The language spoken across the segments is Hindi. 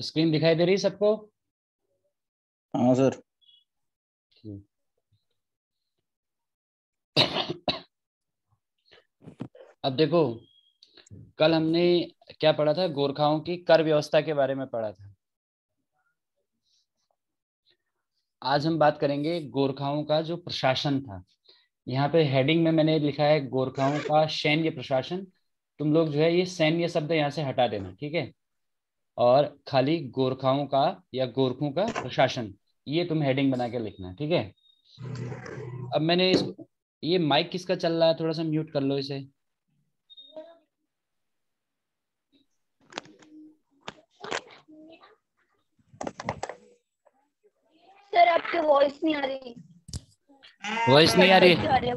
स्क्रीन दिखाई दे रही है सबको हाँ सर अब देखो कल हमने क्या पढ़ा था गोरखाओं की कर व्यवस्था के बारे में पढ़ा था आज हम बात करेंगे गोरखाओं का जो प्रशासन था यहाँ पे हेडिंग में मैंने लिखा है गोरखाओं का सैन्य प्रशासन तुम लोग जो है ये सैन्य शब्द यहाँ से हटा देना ठीक है और खाली गोरखाओं का या गोरखों का प्रशासन ये तुम हेडिंग बना के लिखना ठीक है अब मैंने इस ये माइक किसका चल रहा है थोड़ा सा म्यूट कर लो इसे सर आपकी वॉइस नहीं आ रही वॉइस नहीं आ रही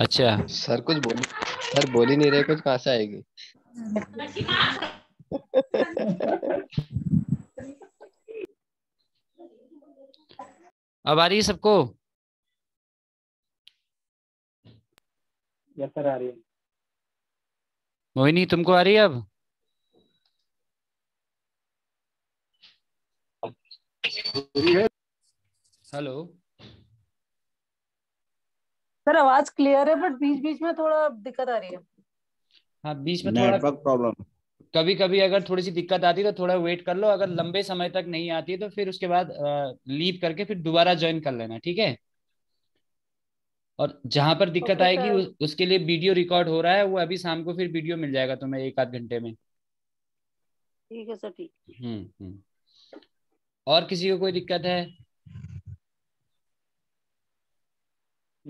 अच्छा सर कुछ बोली सर बोली नहीं रहे कुछ कहा से आएगी अब आ रही है सबको यस सर आ रही है मोहिनी तुमको आ रही है अब हेलो सर आवाज क्लियर है बट बीच बीच में थोड़ा दिक्कत आ रही है हाँ बीच में थोड़ा प्रॉब्लम कभी कभी अगर थोड़ी सी दिक्कत आती है तो थोड़ा वेट कर लो अगर हम्म। लंबे समय तक नहीं आती है तो फिर उसके बाद लीव करके फिर दोबारा ज्वाइन कर लेना ठीक है और जहां पर दिक्कत तो आएगी उस, उसके लिए वीडियो रिकॉर्ड हो रहा है वो अभी शाम को फिर वीडियो मिल जाएगा तुम्हें एक आध घंटे में ठीक है सर ठीक हम्म हम्म और किसी को कोई दिक्कत है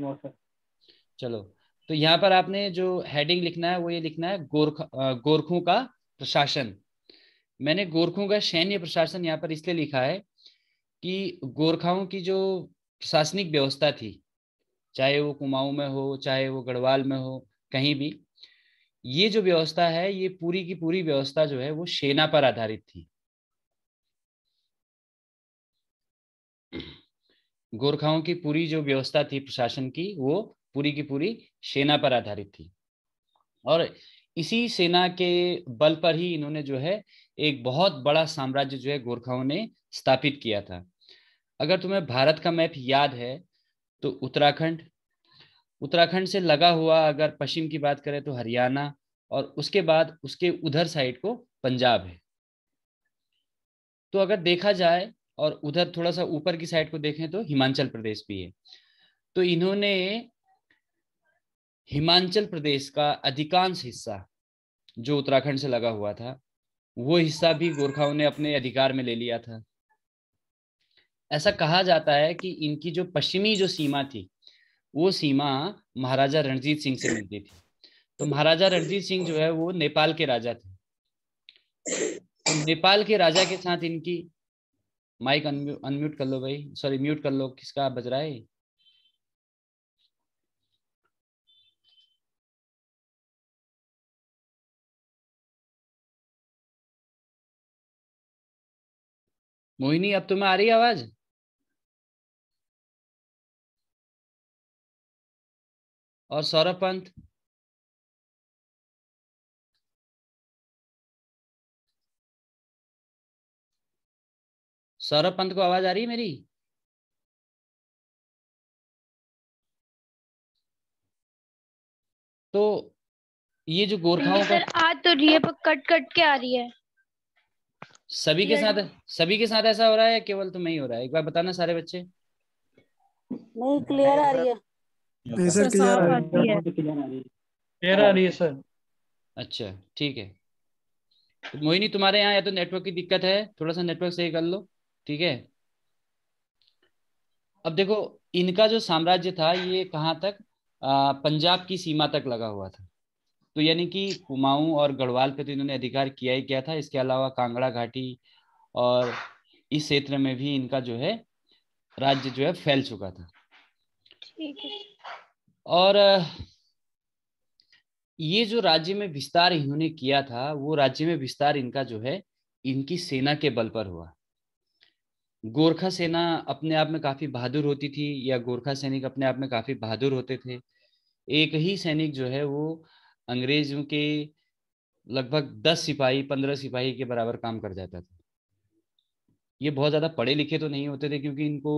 नो सर चलो तो यहाँ पर आपने जो हेडिंग लिखना है वो ये लिखना है गोरख गोरखों का प्रशासन मैंने गोरखों का सैन्य प्रशासन यहाँ पर इसलिए लिखा है कि गोरखाओं की जो प्रशासनिक व्यवस्था थी चाहे वो कुमाऊं में हो चाहे वो गढ़वाल में हो कहीं भी ये जो व्यवस्था है ये पूरी की पूरी व्यवस्था जो है वो सेना पर आधारित थी गोरखाओं की पूरी जो व्यवस्था थी प्रशासन की वो पूरी की पूरी सेना पर आधारित थी और इसी सेना के बल पर ही इन्होंने जो है एक बहुत बड़ा साम्राज्य जो है गोरखाओं ने स्थापित किया था अगर तुम्हें भारत का मैप याद है तो उत्तराखंड उत्तराखंड से लगा हुआ अगर पश्चिम की बात करें तो हरियाणा और उसके बाद उसके उधर साइड को पंजाब है तो अगर देखा जाए और उधर थोड़ा सा ऊपर की साइड को देखें तो हिमाचल प्रदेश भी है तो इन्होंने हिमाचल प्रदेश का अधिकांश हिस्सा जो उत्तराखंड से लगा हुआ था वो हिस्सा भी गोरखाओं ने अपने अधिकार में ले लिया था ऐसा कहा जाता है कि इनकी जो पश्चिमी जो सीमा थी वो सीमा महाराजा रणजीत सिंह से मिलती थी तो महाराजा रणजीत सिंह जो है वो नेपाल के राजा थे तो नेपाल के राजा के साथ इनकी माइक अनम्यूट कर लो भाई सॉरी म्यूट कर लो किसका बज रहा है मोहिनी अब तुम्हें आ रही आवाज और सौरभ पंत सौरभ पंत को आवाज आ रही है मेरी तो ये जो गोरखाओं का आज तो रही है पर कट कट के आ रही है सभी के साथ सभी के साथ ऐसा हो रहा है केवल तुम्हें ही हो रहा है एक बार बताना सारे बच्चे नहीं क्लियर आ रही है सर क्लियर आ रही है क्लियर आ रही है सर अच्छा ठीक है मोहिनी तुम्हारे यहाँ या तो नेटवर्क की दिक्कत है थोड़ा सा नेटवर्क सही कर लो ठीक है अब देखो इनका जो साम्राज्य था ये कहाँ तक आ, पंजाब की सीमा तक लगा हुआ था तो यानी कि कुमाऊं और गढ़वाल पे तो इन्होंने अधिकार किया ही किया था इसके अलावा कांगड़ा घाटी और इस क्षेत्र में भी इनका जो है राज्य जो है फैल चुका था ठीक है और ये जो राज्य में विस्तार इन्होंने किया था वो राज्य में विस्तार इनका जो है इनकी सेना के बल पर हुआ गोरखा सेना अपने आप में काफी बहादुर होती थी या गोरखा सैनिक अपने आप में काफी बहादुर होते थे एक ही सैनिक जो है वो अंग्रेजों के लगभग दस सिपाही पंद्रह सिपाही के बराबर काम कर जाता था ये बहुत ज़्यादा पढ़े लिखे तो नहीं होते थे क्योंकि इनको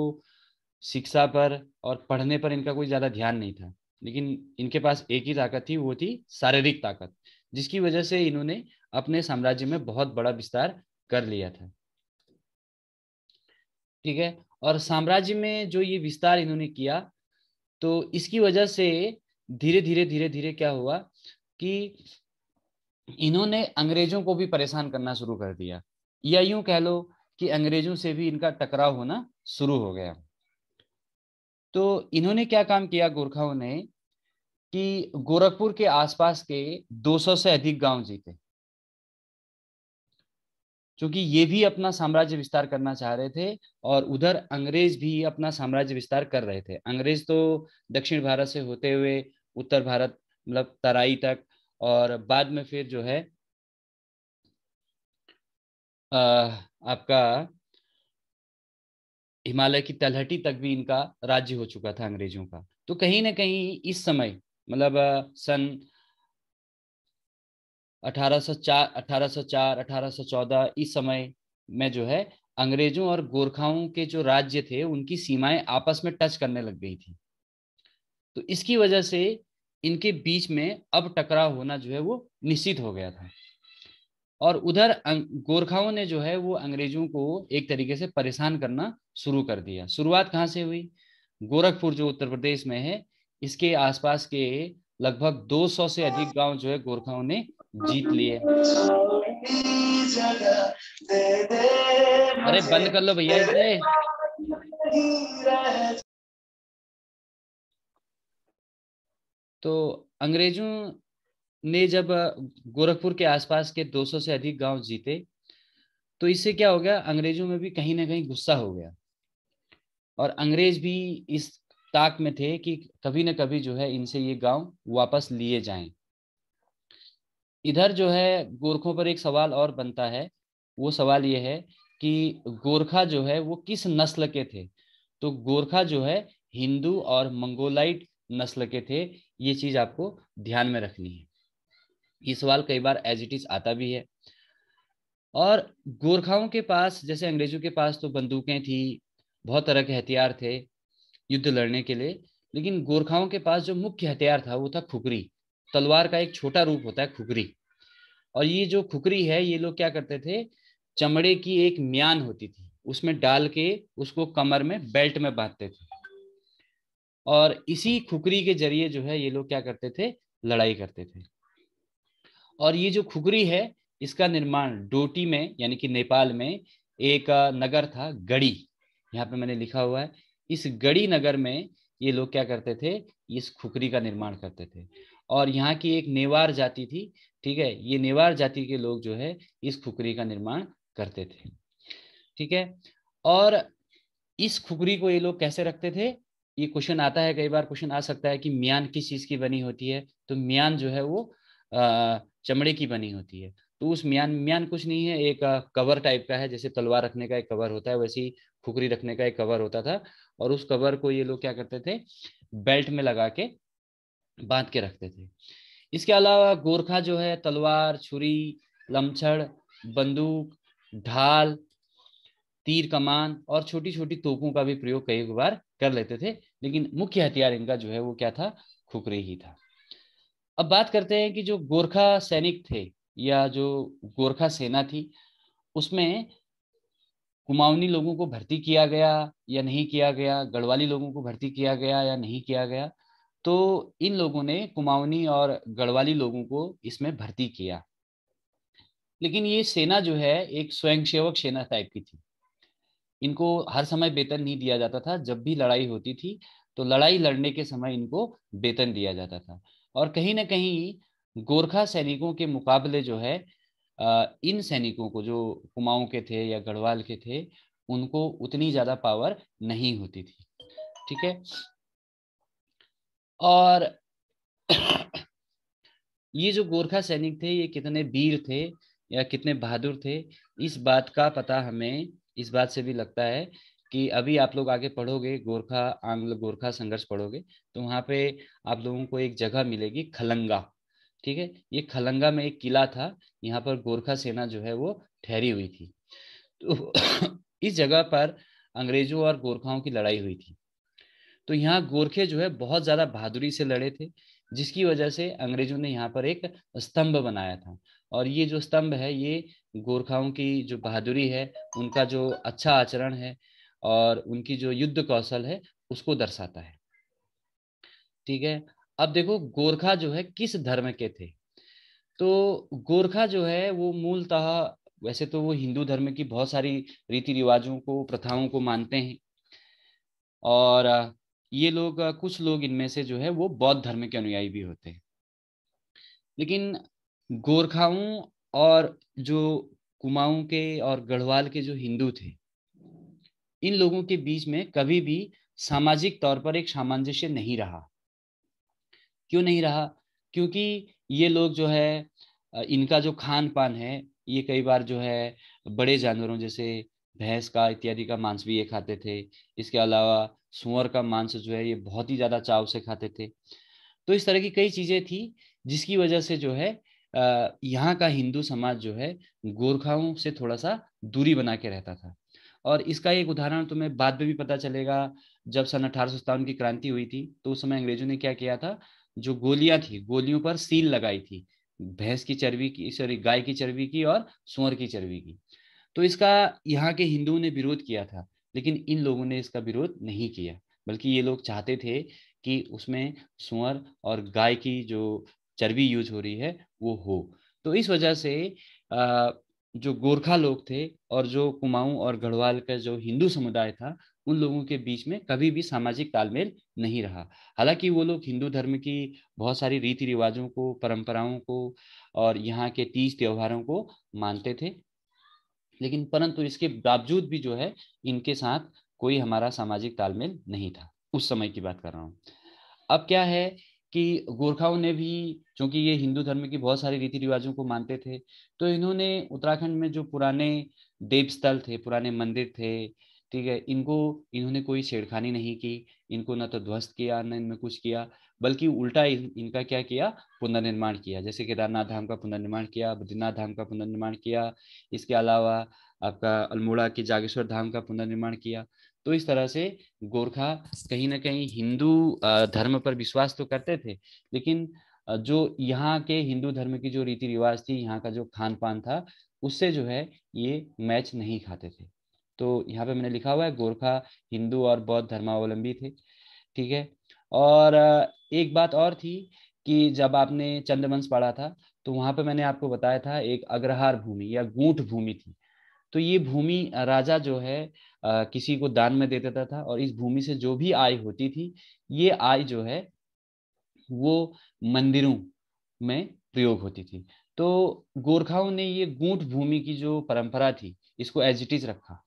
शिक्षा पर और पढ़ने पर इनका कोई ज़्यादा ध्यान नहीं था लेकिन इनके पास एक ही ताकत थी वो थी शारीरिक ताकत जिसकी वजह से इन्होंने अपने साम्राज्य में बहुत बड़ा विस्तार कर लिया था ठीक है और साम्राज्य में जो ये विस्तार इन्होंने किया तो इसकी वजह से धीरे धीरे धीरे धीरे क्या हुआ कि इन्होंने अंग्रेजों को भी परेशान करना शुरू कर दिया या यूं कह लो कि अंग्रेजों से भी इनका टकराव होना शुरू हो गया तो इन्होंने क्या काम किया गोरखाओं ने कि गोरखपुर के आसपास के 200 से अधिक गांव जीते क्योंकि ये भी अपना साम्राज्य विस्तार करना चाह रहे थे और उधर अंग्रेज भी अपना साम्राज्य विस्तार कर रहे थे अंग्रेज तो दक्षिण भारत से होते हुए उत्तर भारत मतलब तराई तक और बाद में फिर जो है आ, आपका हिमालय की तलहटी तक भी इनका राज्य हो चुका था अंग्रेजों का तो कहीं ना कहीं इस समय मतलब सन 1804 1804 1814 इस समय में जो है अंग्रेजों और गोरखाओं के जो राज्य थे उनकी सीमाएं आपस में टच करने लग गई थी तो इसकी वजह से इनके बीच में अब टकराव होना जो है वो निश्चित हो गया था और उधर अं-, गोरखाओं ने जो है वो अंग्रेजों को एक तरीके से परेशान करना शुरू कर दिया शुरुआत कहाँ से हुई गोरखपुर जो उत्तर प्रदेश में है इसके आसपास के लगभग 200 से अधिक गांव जो है गोरखाओं ने जीत लिए अरे बंद कर लो भैया तो अंग्रेजों ने जब गोरखपुर के आसपास के 200 से अधिक गांव जीते तो इससे क्या हो गया अंग्रेजों में भी कहीं ना कहीं गुस्सा हो गया और अंग्रेज भी इस ताक में थे कि कभी ना कभी जो है इनसे ये गांव वापस लिए जाएं इधर जो है गोरखों पर एक सवाल और बनता है वो सवाल ये है कि गोरखा जो है वो किस नस्ल के थे तो गोरखा जो है हिंदू और मंगोलाइट नस्ल के थे ये चीज आपको ध्यान में रखनी है ये सवाल कई बार एज इट इज आता भी है और गोरखाओं के पास जैसे अंग्रेजों के पास तो बंदूकें थी बहुत तरह के हथियार थे युद्ध लड़ने के लिए लेकिन गोरखाओं के पास जो मुख्य हथियार था वो था खुकरी तलवार का एक छोटा रूप होता है खुकरी और ये जो खुकरी है ये लोग क्या करते थे चमड़े की एक म्यान होती थी उसमें डाल के उसको कमर में बेल्ट में बांधते थे और इसी खुकरी के जरिए जो है ये लोग क्या करते थे लड़ाई करते थे और ये जो खुकरी है इसका निर्माण डोटी में यानी कि नेपाल में एक नगर था गढ़ी यहाँ पे मैंने लिखा हुआ है इस गढ़ी नगर में ये लोग क्या करते थे इस खुकरी का निर्माण करते थे और यहाँ की एक नेवार जाति थी ठीक है ये नेवार जाति के लोग जो है इस खुकरी का निर्माण करते थे ठीक है और इस खुकरी को ये लोग कैसे रखते थे ये क्वेश्चन आता है कई बार क्वेश्चन आ सकता है कि म्यान किस चीज़ की बनी होती है तो म्यान जो है वो चमड़े की बनी होती है तो उस म्यान म्यान कुछ नहीं है एक कवर टाइप का है जैसे तलवार रखने का एक कवर होता है वैसे ही खुकरी रखने का एक कवर होता था और उस कवर को ये लोग क्या करते थे बेल्ट में लगा के बांध के रखते थे इसके अलावा गोरखा जो है तलवार छुरी लमछड़ बंदूक ढाल तीर कमान और छोटी छोटी तोपों का भी प्रयोग कई बार कर लेते थे लेकिन मुख्य हथियार इनका जो है वो क्या था खुकरे ही था अब बात करते हैं कि जो गोरखा सैनिक थे या जो गोरखा सेना थी उसमें कुमाऊनी लोगों को भर्ती किया गया या नहीं किया गया गढ़वाली लोगों को भर्ती किया गया या नहीं किया गया तो इन लोगों ने कुमाऊनी और गढ़वाली लोगों को इसमें भर्ती किया लेकिन ये सेना जो है एक स्वयंसेवक सेना टाइप की थी इनको हर समय वेतन नहीं दिया जाता था जब भी लड़ाई होती थी तो लड़ाई लड़ने के समय इनको वेतन दिया जाता था और कहीं ना कहीं गोरखा सैनिकों के मुकाबले जो है इन सैनिकों को जो कुमाऊं के थे या गढ़वाल के थे उनको उतनी ज्यादा पावर नहीं होती थी ठीक है और ये जो गोरखा सैनिक थे ये कितने वीर थे या कितने बहादुर थे इस बात का पता हमें इस बात से भी लगता है कि अभी आप लोग आगे पढ़ोगे गोरखा आंग्ल मतलब गोरखा संघर्ष पढ़ोगे तो वहाँ पे आप लोगों को एक जगह मिलेगी खलंगा ठीक है ये खलंगा में एक किला था यहाँ पर गोरखा सेना जो है वो ठहरी हुई थी तो इस जगह पर अंग्रेजों और गोरखाओं की लड़ाई हुई थी तो यहाँ गोरखे जो है बहुत ज़्यादा बहादुरी से लड़े थे जिसकी वजह से अंग्रेजों ने यहाँ पर एक स्तंभ बनाया था और ये जो स्तंभ है ये गोरखाओं की जो बहादुरी है उनका जो अच्छा आचरण है और उनकी जो युद्ध कौशल है उसको दर्शाता है ठीक है अब देखो गोरखा जो है किस धर्म के थे तो गोरखा जो है वो मूलतः वैसे तो वो हिंदू धर्म की बहुत सारी रीति रिवाजों को प्रथाओं को मानते हैं और ये लोग कुछ लोग इनमें से जो है वो बौद्ध धर्म के अनुयायी भी होते हैं लेकिन गोरखाओं और जो कुमाऊं के और गढ़वाल के जो हिंदू थे इन लोगों के बीच में कभी भी सामाजिक तौर पर एक सामंजस्य नहीं रहा क्यों नहीं रहा क्योंकि ये लोग जो है इनका जो खान पान है ये कई बार जो है बड़े जानवरों जैसे भैंस का इत्यादि का मांस भी ये खाते थे इसके अलावा सुअर का मांस जो है ये बहुत ही ज़्यादा चाव से खाते थे तो इस तरह की कई चीज़ें थी जिसकी वजह से जो है यहाँ का हिंदू समाज जो है गोरखाओं से थोड़ा सा दूरी बना के रहता था और इसका एक उदाहरण तुम्हें बाद में भी पता चलेगा जब सन अठारह की क्रांति हुई थी तो उस समय अंग्रेजों ने क्या किया था जो गोलियां थी गोलियों पर सील लगाई थी भैंस की चर्बी की सॉरी गाय की चर्बी की और सुअर की चर्बी की तो इसका यहाँ के हिंदुओं ने विरोध किया था लेकिन इन लोगों ने इसका विरोध नहीं किया बल्कि ये लोग चाहते थे कि उसमें सुअर और गाय की जो चर्बी यूज हो रही है वो हो तो इस वजह से जो गोरखा लोग थे और जो कुमाऊं और गढ़वाल का जो हिंदू समुदाय था उन लोगों के बीच में कभी भी सामाजिक तालमेल नहीं रहा हालांकि वो लोग हिंदू धर्म की बहुत सारी रीति रिवाजों को परंपराओं को और यहाँ के तीज त्योहारों को मानते थे लेकिन परंतु इसके बावजूद भी जो है इनके साथ कोई हमारा सामाजिक तालमेल नहीं था उस समय की बात कर रहा हूँ अब क्या है कि गोरखाओं ने भी क्योंकि ये हिंदू धर्म की बहुत सारी रीति रिवाजों को मानते थे तो इन्होंने उत्तराखंड में जो पुराने देवस्थल थे पुराने मंदिर थे ठीक है इनको इन्होंने कोई छेड़खानी नहीं की इनको ना तो ध्वस्त किया ना इनमें कुछ किया बल्कि उल्टा इन, इनका क्या किया पुनर्निर्माण किया जैसे केदारनाथ धाम का पुनर्निर्माण किया बद्रीनाथ धाम का पुनर्निर्माण किया इसके अलावा आपका अल्मोड़ा के जागेश्वर धाम का पुनर्निर्माण किया तो इस तरह से गोरखा कहीं ना कहीं हिंदू धर्म पर विश्वास तो करते थे लेकिन जो यहाँ के हिंदू धर्म की जो रीति रिवाज थी यहाँ का जो खान पान था उससे जो है ये मैच नहीं खाते थे तो यहाँ पे मैंने लिखा हुआ है गोरखा हिंदू और बौद्ध धर्मावलंबी थे ठीक है और एक बात और थी कि जब आपने चंद्रवंश पढ़ा था तो वहाँ पे मैंने आपको बताया था एक अग्रहार भूमि या गूंठ भूमि थी तो ये भूमि राजा जो है आ, किसी को दान में दे देता था और इस भूमि से जो भी आय होती थी ये आय जो है वो मंदिरों में प्रयोग होती थी तो गोरखाओं ने ये गूंट भूमि की जो परंपरा थी इसको एज इट इज रखा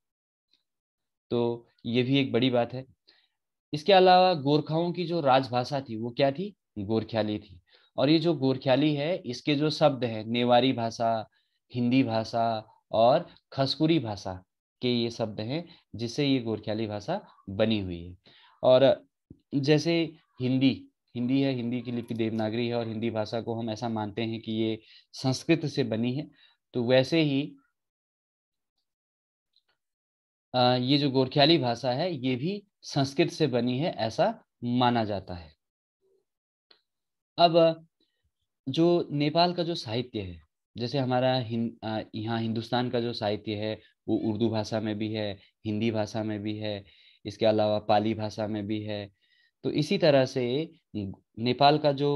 तो ये भी एक बड़ी बात है इसके अलावा गोरखाओं की जो राजभाषा थी वो क्या थी गोरख्याली थी और ये जो गोरख्याली है इसके जो शब्द हैं नेवारी भाषा हिंदी भाषा और खसकुरी भाषा के ये शब्द हैं जिससे ये गोरख्याली भाषा बनी हुई है और जैसे हिंदी हिंदी है हिंदी की लिपि देवनागरी है और हिंदी भाषा को हम ऐसा मानते हैं कि ये संस्कृत से बनी है तो वैसे ही ये जो गोरख्याली भाषा है ये भी संस्कृत से बनी है ऐसा माना जाता है अब जो नेपाल का जो साहित्य है जैसे हमारा हिं, यहाँ हिंदुस्तान का जो साहित्य है वो उर्दू भाषा में भी है हिंदी भाषा में भी है इसके अलावा पाली भाषा में भी है तो इसी तरह से नेपाल का जो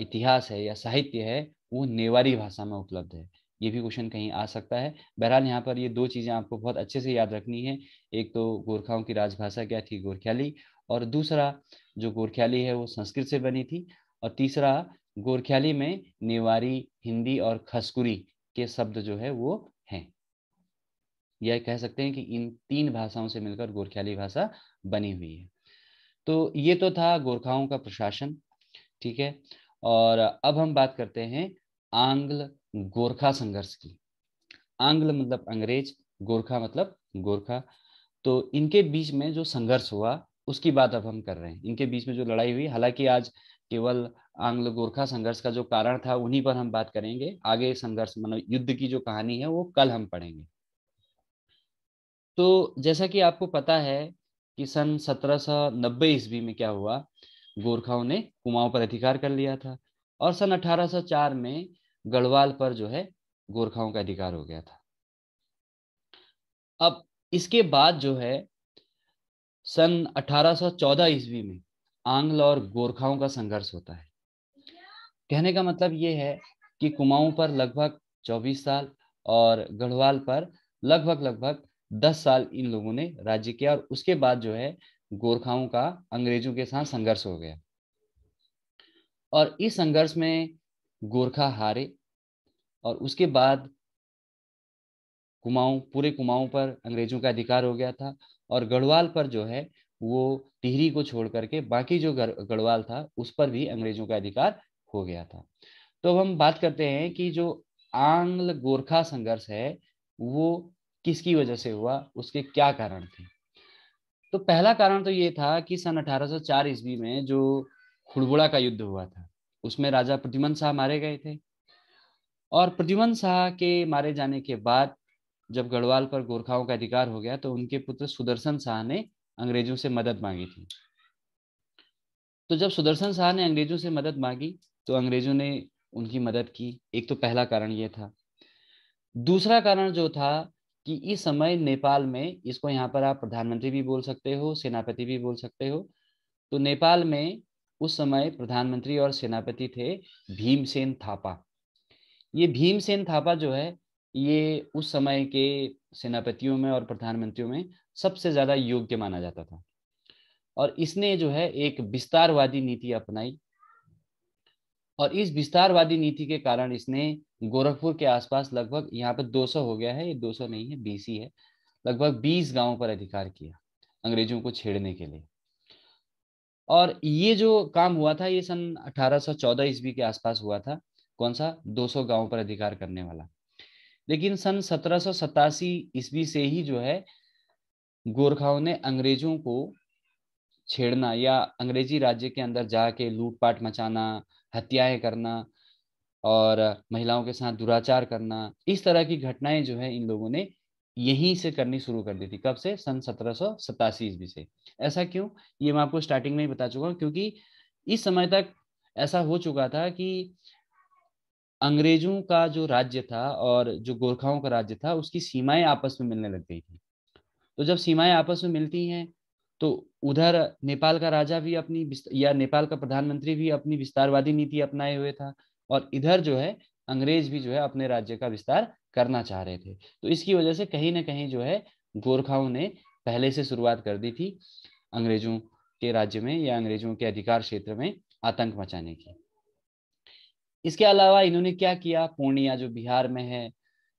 इतिहास है या साहित्य है वो नेवारी भाषा में उपलब्ध है ये भी क्वेश्चन कहीं आ सकता है बहरहाल यहाँ पर ये दो चीज़ें आपको बहुत अच्छे से याद रखनी है एक तो गोरखाओं की राजभाषा क्या थी गोरख्याली और दूसरा जो गोरख्याली है वो संस्कृत से बनी थी और तीसरा गोरख्याली में नेवारी हिंदी और खसकुरी के शब्द जो है वो या कह सकते हैं कि इन तीन भाषाओं से मिलकर गोरख्याली भाषा बनी हुई है तो ये तो था गोरखाओं का प्रशासन ठीक है और अब हम बात करते हैं आंग्ल गोरखा संघर्ष की आंग्ल मतलब अंग्रेज गोरखा मतलब गोरखा तो इनके बीच में जो संघर्ष हुआ उसकी बात अब हम कर रहे हैं इनके बीच में जो लड़ाई हुई हालांकि आज केवल आंग्ल गोरखा संघर्ष का जो कारण था उन्हीं पर हम बात करेंगे आगे संघर्ष मतलब युद्ध की जो कहानी है वो कल हम पढ़ेंगे तो जैसा कि आपको पता है कि सन 1790 ईस्वी में क्या हुआ गोरखाओं ने कुमाऊं पर अधिकार कर लिया था और सन 1804 में गढ़वाल पर जो है गोरखाओं का अधिकार हो गया था अब इसके बाद जो है सन 1814 ईस्वी में आंग्ल और गोरखाओं का संघर्ष होता है कहने का मतलब ये है कि कुमाऊं पर लगभग 24 साल और गढ़वाल पर लगभग लगभग दस साल इन लोगों ने राज्य किया और उसके बाद जो है गोरखाओं का अंग्रेजों के साथ संघर्ष हो गया और इस संघर्ष में गोरखा हारे और उसके बाद कुमाऊं पूरे कुमाऊं पर अंग्रेजों का अधिकार हो गया था और गढ़वाल पर जो है वो टिहरी को छोड़ करके बाकी जो गढ़वाल था उस पर भी अंग्रेजों का अधिकार हो गया था तो अब हम बात करते हैं कि जो आंग्ल गोरखा संघर्ष है वो किसकी वजह से हुआ उसके क्या कारण थे तो पहला कारण तो ये था कि सन 1804 ईस्वी में जो खुड़बुड़ा का युद्ध हुआ था उसमें राजा प्रद्युमन शाह मारे गए थे और प्रद्युमन शाह के मारे जाने के बाद जब गढ़वाल पर गोरखाओं का अधिकार हो गया तो उनके पुत्र सुदर्शन शाह ने अंग्रेजों से मदद मांगी थी तो जब सुदर्शन शाह ने अंग्रेजों से मदद मांगी तो अंग्रेजों ने उनकी मदद की एक तो पहला कारण यह था दूसरा कारण जो था कि इस समय नेपाल में इसको यहाँ पर आप प्रधानमंत्री भी बोल सकते हो सेनापति भी बोल सकते हो तो नेपाल में उस समय प्रधानमंत्री और सेनापति थे भीमसेन थापा ये भीमसेन थापा जो है ये उस समय के सेनापतियों में और प्रधानमंत्रियों में सबसे ज़्यादा योग्य माना जाता था और इसने जो है एक विस्तारवादी नीति अपनाई और इस विस्तारवादी नीति के कारण इसने गोरखपुर के आसपास लगभग यहाँ पर 200 हो गया है ये 200 नहीं है बीसी है लगभग 20 गांवों पर अधिकार किया अंग्रेजों को छेड़ने के लिए और ये जो काम हुआ था ये सन 1814 ईस्वी के आसपास हुआ था कौन सा 200 गांवों पर अधिकार करने वाला लेकिन सन सत्रह ईस्वी से ही जो है गोरखाओं ने अंग्रेजों को छेड़ना या अंग्रेजी राज्य के अंदर जाके लूटपाट मचाना हत्याएं करना और महिलाओं के साथ दुराचार करना इस तरह की घटनाएं जो है इन लोगों ने यहीं से करनी शुरू कर दी थी कब से सन सत्रह सौ सतासी ईस्वी से ऐसा क्यों ये मैं आपको स्टार्टिंग में ही बता चुका हूँ क्योंकि इस समय तक ऐसा हो चुका था कि अंग्रेजों का जो राज्य था और जो गोरखाओं का राज्य था उसकी सीमाएं आपस में मिलने लग गई थी तो जब सीमाएं आपस में मिलती हैं तो उधर नेपाल का राजा भी अपनी या नेपाल का प्रधानमंत्री भी अपनी विस्तारवादी नीति अपनाए हुए था और इधर जो है अंग्रेज भी जो है अपने राज्य का विस्तार करना चाह रहे थे तो इसकी वजह से कहीं ना कहीं जो है गोरखाओं ने पहले से शुरुआत कर दी थी अंग्रेजों के राज्य में या अंग्रेजों के अधिकार क्षेत्र में आतंक मचाने की इसके अलावा इन्होंने क्या किया पूर्णिया जो बिहार में है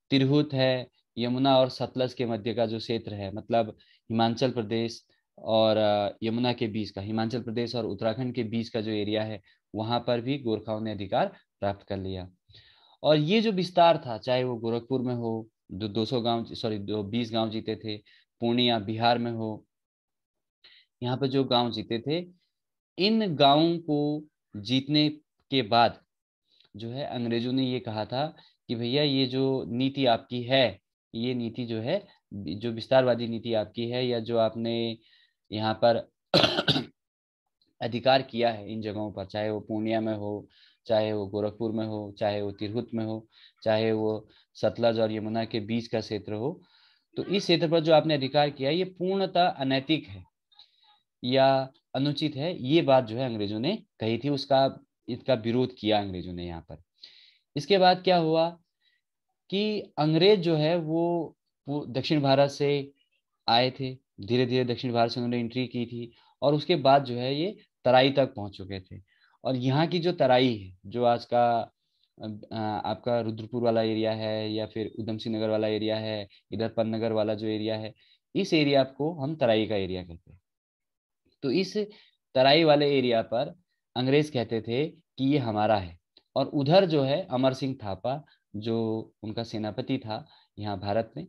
तिरहुत है यमुना और सतलज के मध्य का जो क्षेत्र है मतलब हिमाचल प्रदेश और यमुना के बीच का हिमाचल प्रदेश और उत्तराखंड के बीच का जो एरिया है वहां पर भी गोरखाओं ने अधिकार प्राप्त कर लिया और ये जो विस्तार था चाहे वो गोरखपुर में हो जो सौ गांव सॉरी दो बीस गांव जीते थे पूर्णिया बिहार में हो यहाँ पर जो गांव जीते थे इन गाँवों को जीतने के बाद जो है अंग्रेजों ने ये कहा था कि भैया ये जो नीति आपकी है ये नीति जो है जो विस्तारवादी नीति आपकी है या जो आपने यहाँ पर अधिकार किया है इन जगहों पर चाहे वो पूर्णिया में हो चाहे वो गोरखपुर में हो चाहे वो तिरहुत में हो चाहे वो सतलज और यमुना के बीच का क्षेत्र हो तो इस क्षेत्र पर जो आपने अधिकार किया ये पूर्णतः अनैतिक है या अनुचित है ये बात जो है अंग्रेजों ने कही थी उसका इसका विरोध किया अंग्रेजों ने यहाँ पर इसके बाद क्या हुआ कि अंग्रेज जो है वो, वो दक्षिण भारत से आए थे धीरे धीरे दक्षिण भारत से उन्होंने एंट्री की थी और उसके बाद जो है ये तराई तक पहुंच चुके थे और यहाँ की जो तराई है जो आज का आपका रुद्रपुर वाला एरिया है या फिर उधम सिंह नगर वाला एरिया है इधर पन्नगर वाला जो एरिया है इस एरिया को हम तराई का एरिया कहते हैं तो इस तराई वाले एरिया पर अंग्रेज कहते थे कि ये हमारा है और उधर जो है अमर सिंह थापा जो उनका सेनापति था यहाँ भारत में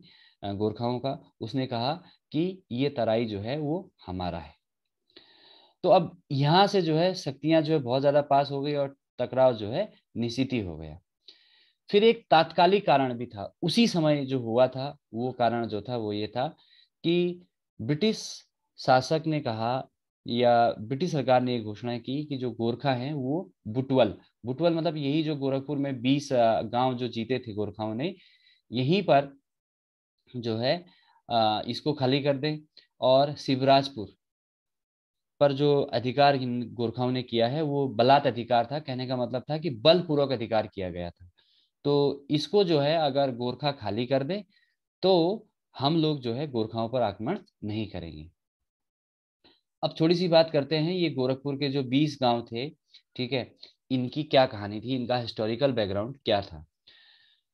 गोरखाओं का उसने कहा कि ये तराई जो है वो हमारा है तो अब यहाँ से जो है शक्तियां जो है बहुत ज्यादा पास हो गई और टकराव जो है निश्चित हो गया फिर एक तात्कालिक कारण भी था उसी समय जो हुआ था वो कारण जो था वो ये था कि ब्रिटिश शासक ने कहा या ब्रिटिश सरकार ने घोषणा की कि जो गोरखा है वो बुटवल बुटवल मतलब यही जो गोरखपुर में 20 गांव जो जीते थे गोरखाओं ने यहीं पर जो है इसको खाली कर दें और शिवराजपुर पर जो अधिकार गोरखाओं ने किया है वो बलात् अधिकार था कहने का मतलब था कि बलपूर्वक अधिकार किया गया था तो इसको जो है अगर गोरखा खाली कर दे तो हम लोग जो है गोरखाओं पर आक्रमण नहीं करेंगे अब थोड़ी सी बात करते हैं ये गोरखपुर के जो 20 गांव थे ठीक है इनकी क्या कहानी थी इनका हिस्टोरिकल बैकग्राउंड क्या था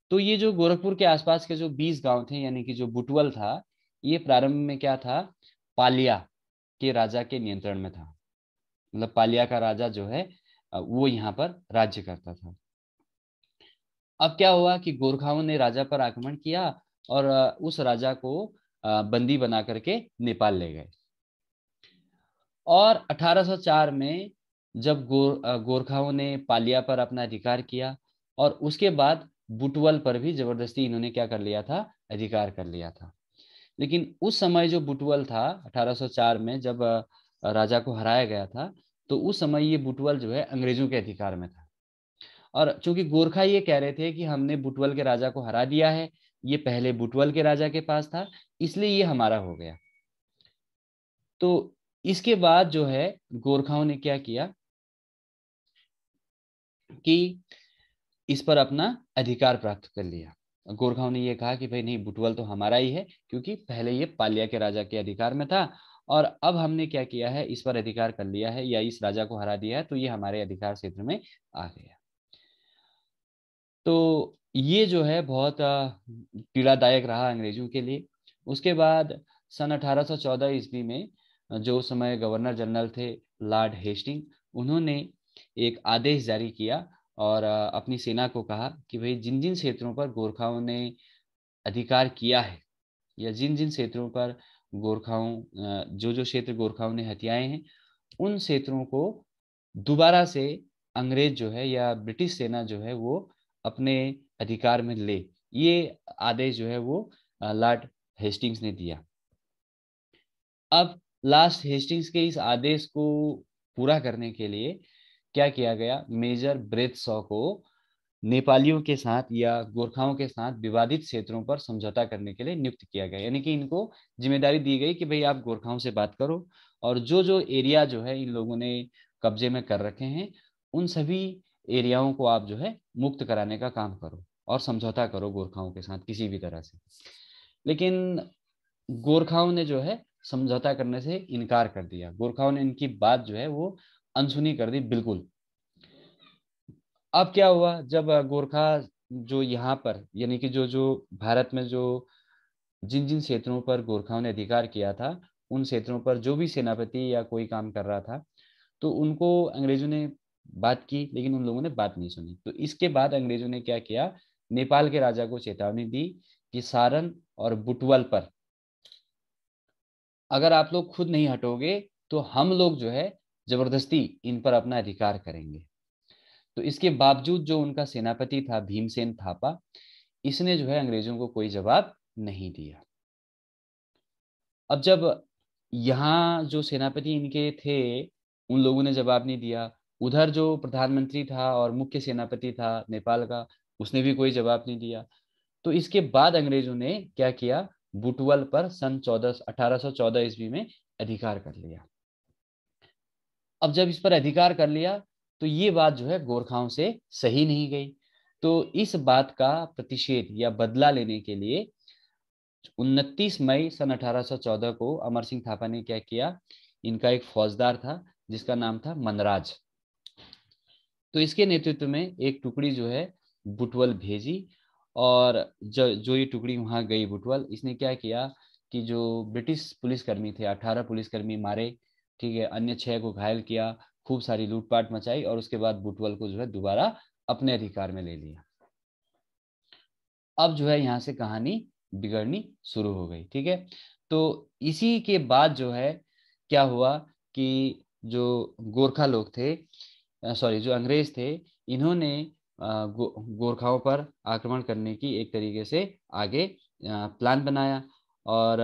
तो ये जो गोरखपुर के आसपास के जो बीस गांव थे यानी कि जो बुटवल था ये प्रारंभ में क्या था पालिया के राजा के नियंत्रण में था मतलब पालिया का राजा जो है वो यहाँ पर राज्य करता था अब क्या हुआ कि गोरखाओं ने राजा पर आक्रमण किया और उस राजा को बंदी बना करके नेपाल ले गए और 1804 में जब गोर गोरखाओं ने पालिया पर अपना अधिकार किया और उसके बाद बुटवल पर भी जबरदस्ती इन्होंने क्या कर लिया था अधिकार कर लिया था लेकिन उस समय जो बुटवल था 1804 में जब राजा को हराया गया था तो उस समय ये बुटवल जो है अंग्रेजों के अधिकार में था और चूंकि गोरखा ये कह रहे थे कि हमने बुटवल के राजा को हरा दिया है ये पहले बुटवल के राजा के पास था इसलिए ये हमारा हो गया तो इसके बाद जो है गोरखाओं ने क्या किया कि इस पर अपना अधिकार प्राप्त कर लिया गोरखाओं ने यह कहा कि भाई नहीं बुटवल तो हमारा ही है क्योंकि पहले ये पालिया के राजा के अधिकार में था और अब हमने क्या किया है इस पर अधिकार कर लिया है या इस राजा को हरा दिया है तो ये हमारे अधिकार क्षेत्र में आ गया तो ये जो है बहुत पीड़ादायक रहा अंग्रेजों के लिए उसके बाद सन 1814 ईस्वी में जो समय गवर्नर जनरल थे लॉर्ड हेस्टिंग उन्होंने एक आदेश जारी किया और अपनी सेना को कहा कि भाई जिन जिन क्षेत्रों पर गोरखाओं ने अधिकार किया है या जिन जिन क्षेत्रों पर गोरखाओं जो जो क्षेत्र गोरखाओं ने हत्याए हैं उन क्षेत्रों को दोबारा से अंग्रेज जो है या ब्रिटिश सेना जो है वो अपने अधिकार में ले ये आदेश जो है वो लॉर्ड हेस्टिंग्स ने दिया अब लास्ट हेस्टिंग्स के इस आदेश को पूरा करने के लिए क्या किया गया मेजर ब्रेथ सॉ को नेपालियों के साथ या गोरखाओं के साथ विवादित क्षेत्रों पर समझौता करने के लिए नियुक्त किया गया यानी कि इनको जिम्मेदारी दी गई कि भाई आप गोरखाओं से बात करो और जो जो एरिया जो है इन लोगों ने कब्जे में कर रखे हैं उन सभी एरियाओं को आप जो है मुक्त कराने का काम करो और समझौता करो गोरखाओं के साथ किसी भी तरह से लेकिन गोरखाओं ने जो है समझौता करने से इनकार कर दिया गोरखाओं ने इनकी बात जो है वो अनसुनी कर दी बिल्कुल अब क्या हुआ जब गोरखा जो यहाँ पर यानी कि जो जो भारत में जो जिन जिन क्षेत्रों पर गोरखाओं ने अधिकार किया था उन क्षेत्रों पर जो भी सेनापति या कोई काम कर रहा था तो उनको अंग्रेजों ने बात की लेकिन उन लोगों ने बात नहीं सुनी तो इसके बाद अंग्रेजों ने क्या किया नेपाल के राजा को चेतावनी दी कि सारण और बुटवल पर अगर आप लोग खुद नहीं हटोगे तो हम लोग जो है जबरदस्ती इन पर अपना अधिकार करेंगे तो इसके बावजूद जो उनका सेनापति था भीमसेन थापा इसने जो है अंग्रेजों को कोई जवाब नहीं दिया अब जब यहाँ जो सेनापति इनके थे उन लोगों ने जवाब नहीं दिया उधर जो प्रधानमंत्री था और मुख्य सेनापति था नेपाल का उसने भी कोई जवाब नहीं दिया तो इसके बाद अंग्रेजों ने क्या किया बुटवल पर सन चौदह अठारह ईस्वी में अधिकार कर लिया अब जब इस पर अधिकार कर लिया तो ये बात जो है गोरखाओं से सही नहीं गई तो इस बात का प्रतिषेध या बदला लेने के लिए 29 मई सन 1814 को अमर सिंह थापा ने क्या किया इनका एक फौजदार था जिसका नाम था मनराज तो इसके नेतृत्व में एक टुकड़ी जो है बुटवल भेजी और जो जो ये टुकड़ी वहां गई बुटवल इसने क्या किया कि जो ब्रिटिश पुलिसकर्मी थे 18 पुलिसकर्मी मारे ठीक है अन्य छह को घायल किया खूब सारी लूटपाट मचाई और उसके बाद बुटवल को जो है दोबारा अपने अधिकार में ले लिया अब जो है यहाँ से कहानी बिगड़नी शुरू हो गई ठीक है तो इसी के बाद जो है क्या हुआ कि जो गोरखा लोग थे सॉरी जो अंग्रेज थे इन्होंने गो, गोरखाओं पर आक्रमण करने की एक तरीके से आगे प्लान बनाया और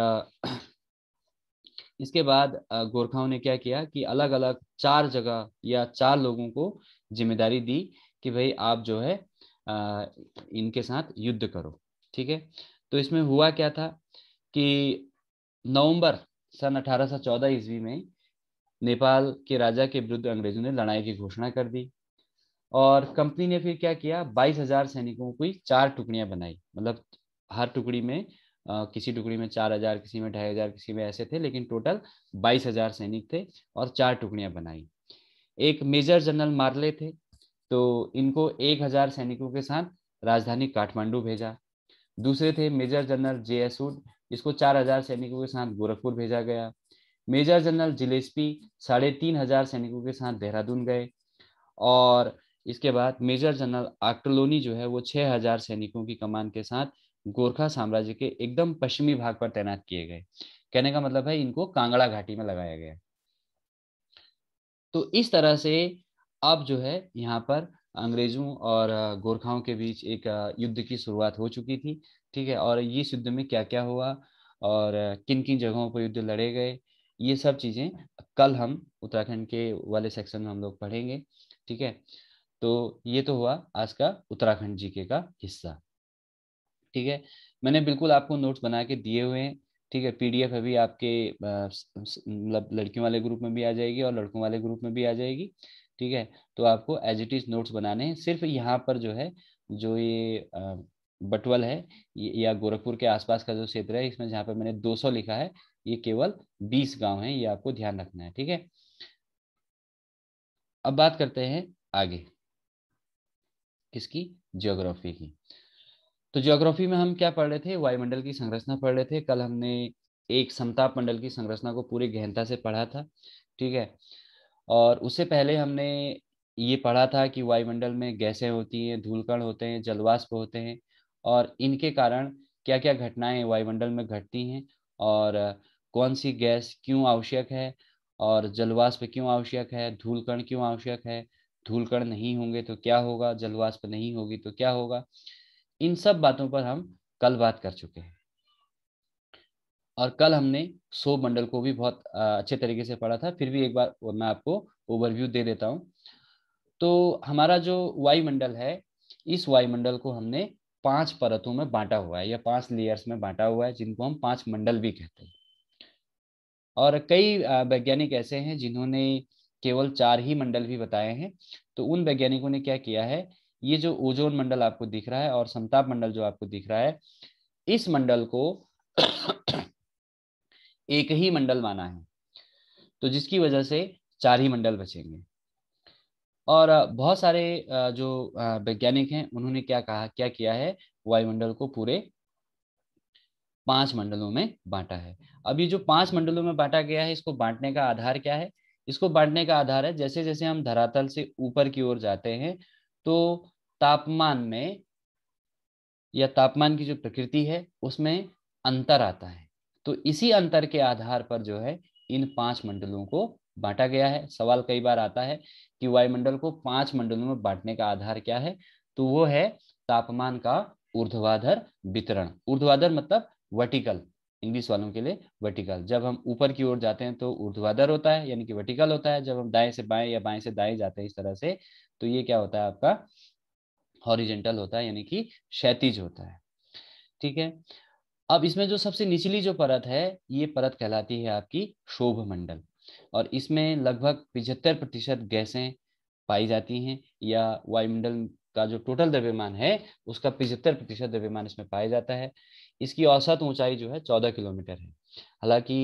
इसके बाद गोरखाओं ने क्या किया कि अलग अलग चार जगह या चार लोगों को जिम्मेदारी दी कि भाई आप जो है इनके साथ युद्ध करो ठीक है तो इसमें हुआ क्या था कि नवंबर सन 1814 ईस्वी में नेपाल के राजा के विरुद्ध अंग्रेजों ने लड़ाई की घोषणा कर दी और कंपनी ने फिर क्या किया बाईस हजार सैनिकों की चार टुकड़ियां बनाई मतलब हर टुकड़ी में किसी टुकड़ी में चार हजार किसी में ढाई हजार किसी में ऐसे थे लेकिन टोटल बाईस हजार सैनिक थे और चार टुकड़ियां बनाई एक मेजर जनरल मार्ले थे तो इनको एक हजार सैनिकों के साथ राजधानी काठमांडू भेजा दूसरे थे मेजर जनरल जे एसूड इसको चार हजार सैनिकों के साथ गोरखपुर भेजा गया मेजर जनरल जिलेस्पी साढ़े तीन हजार सैनिकों के साथ देहरादून गए और इसके बाद मेजर जनरल आक्टलोनी जो है वो छह हजार सैनिकों की कमान के साथ गोरखा साम्राज्य के एकदम पश्चिमी भाग पर तैनात किए गए कहने का मतलब है इनको कांगड़ा घाटी में लगाया गया तो इस तरह से अब जो है यहाँ पर अंग्रेजों और गोरखाओं के बीच एक युद्ध की शुरुआत हो चुकी थी ठीक है और इस युद्ध में क्या क्या हुआ और किन किन जगहों पर युद्ध लड़े गए ये सब चीज़ें कल हम उत्तराखंड के वाले सेक्शन में हम लोग पढ़ेंगे ठीक है तो ये तो हुआ आज का उत्तराखंड जीके का हिस्सा ठीक है मैंने बिल्कुल आपको नोट्स बना के दिए हुए हैं ठीक है पीडीएफ अभी आपके मतलब लड़कियों वाले ग्रुप में भी आ जाएगी और लड़कों वाले ग्रुप में भी आ जाएगी ठीक है तो आपको एज इट इज नोट्स बनाने हैं सिर्फ यहाँ पर जो है जो ये बटवल है या गोरखपुर के आसपास का जो क्षेत्र है इसमें जहाँ पर मैंने 200 लिखा है ये केवल 20 गांव हैं ये आपको ध्यान रखना है ठीक है अब बात करते हैं आगे किसकी ज्योग्राफी की तो ज्योग्राफी में हम क्या पढ़ रहे थे वायुमंडल की संरचना पढ़ रहे थे कल हमने एक समताप मंडल की संरचना को पूरी गहनता से पढ़ा था ठीक है और उससे पहले हमने ये पढ़ा था कि वायुमंडल में गैसें होती हैं धूलकण होते हैं जलवाष्प होते हैं और इनके कारण क्या क्या घटनाएं वायुमंडल में घटती हैं और कौन सी गैस क्यों आवश्यक है और जलवाष्प क्यों आवश्यक है धूलकण क्यों आवश्यक है धूलकण नहीं होंगे तो क्या होगा जलवाष्प नहीं होगी तो क्या होगा इन सब बातों पर हम कल बात कर चुके हैं और कल हमने सो मंडल को भी बहुत अच्छे तरीके से पढ़ा था फिर भी एक बार मैं आपको ओवरव्यू दे देता हूं तो हमारा जो वायुमंडल है इस वायुमंडल को हमने पांच परतों में बांटा हुआ है या पांच लेयर्स में बांटा हुआ है जिनको हम पांच मंडल भी कहते हैं और कई वैज्ञानिक ऐसे हैं जिन्होंने केवल चार ही मंडल भी बताए हैं तो उन वैज्ञानिकों ने क्या किया है ये जो ओजोन मंडल आपको दिख रहा है और संताप मंडल जो आपको दिख रहा है इस मंडल को एक ही मंडल माना है तो जिसकी वजह से चार ही मंडल बचेंगे और बहुत सारे जो वैज्ञानिक हैं उन्होंने क्या कहा क्या किया है वायुमंडल को पूरे पांच मंडलों में बांटा है अब ये जो पांच मंडलों में बांटा गया है इसको बांटने का आधार क्या है इसको बांटने का आधार है जैसे जैसे हम धरातल से ऊपर की ओर जाते हैं तो तापमान में या तापमान की जो प्रकृति है उसमें अंतर आता है तो इसी अंतर के आधार पर जो है इन पांच मंडलों को बांटा गया है सवाल कई बार आता है कि वायुमंडल को पांच मंडलों में बांटने का आधार क्या है तो वो है तापमान का ऊर्ध्वाधर वितरण ऊर्ध्वाधर मतलब वर्टिकल इंग्लिश वालों के लिए वर्टिकल जब हम ऊपर की ओर जाते हैं तो ऊर्ध्वाधर होता है यानी कि वर्टिकल होता है जब हम दाएं से बाएं या बाएं से दाएं जाते हैं इस तरह से तो ये क्या होता है आपका हॉरिजेंटल होता है यानी कि क्षैतिज होता है ठीक है अब इसमें जो सबसे निचली जो परत है ये परत कहलाती है आपकी शोभ मंडल और इसमें लगभग पिछहत्तर प्रतिशत गैसें पाई जाती हैं या वायुमंडल का जो टोटल द्रव्यमान है उसका पिछहत्तर प्रतिशत द्रव्यमान इसमें पाया जाता है इसकी औसत ऊंचाई जो है चौदह किलोमीटर है हालांकि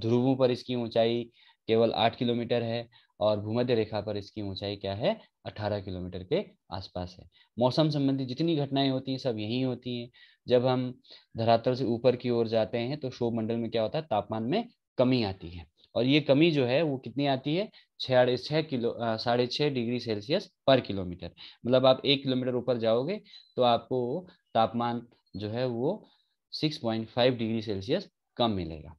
ध्रुवों पर इसकी ऊंचाई केवल आठ किलोमीटर है और भूमध्य रेखा पर इसकी ऊंचाई क्या है अठारह किलोमीटर के आसपास है मौसम संबंधी जितनी घटनाएं होती हैं सब यही होती हैं जब हम धरातल से ऊपर की ओर जाते हैं तो शोभ मंडल में क्या होता है तापमान में कमी आती है और ये कमी जो है वो कितनी आती है साढ़े छः किलो साढ़े छः डिग्री सेल्सियस पर किलोमीटर मतलब आप एक किलोमीटर ऊपर जाओगे तो आपको तापमान जो है वो 6.5 डिग्री सेल्सियस कम मिलेगा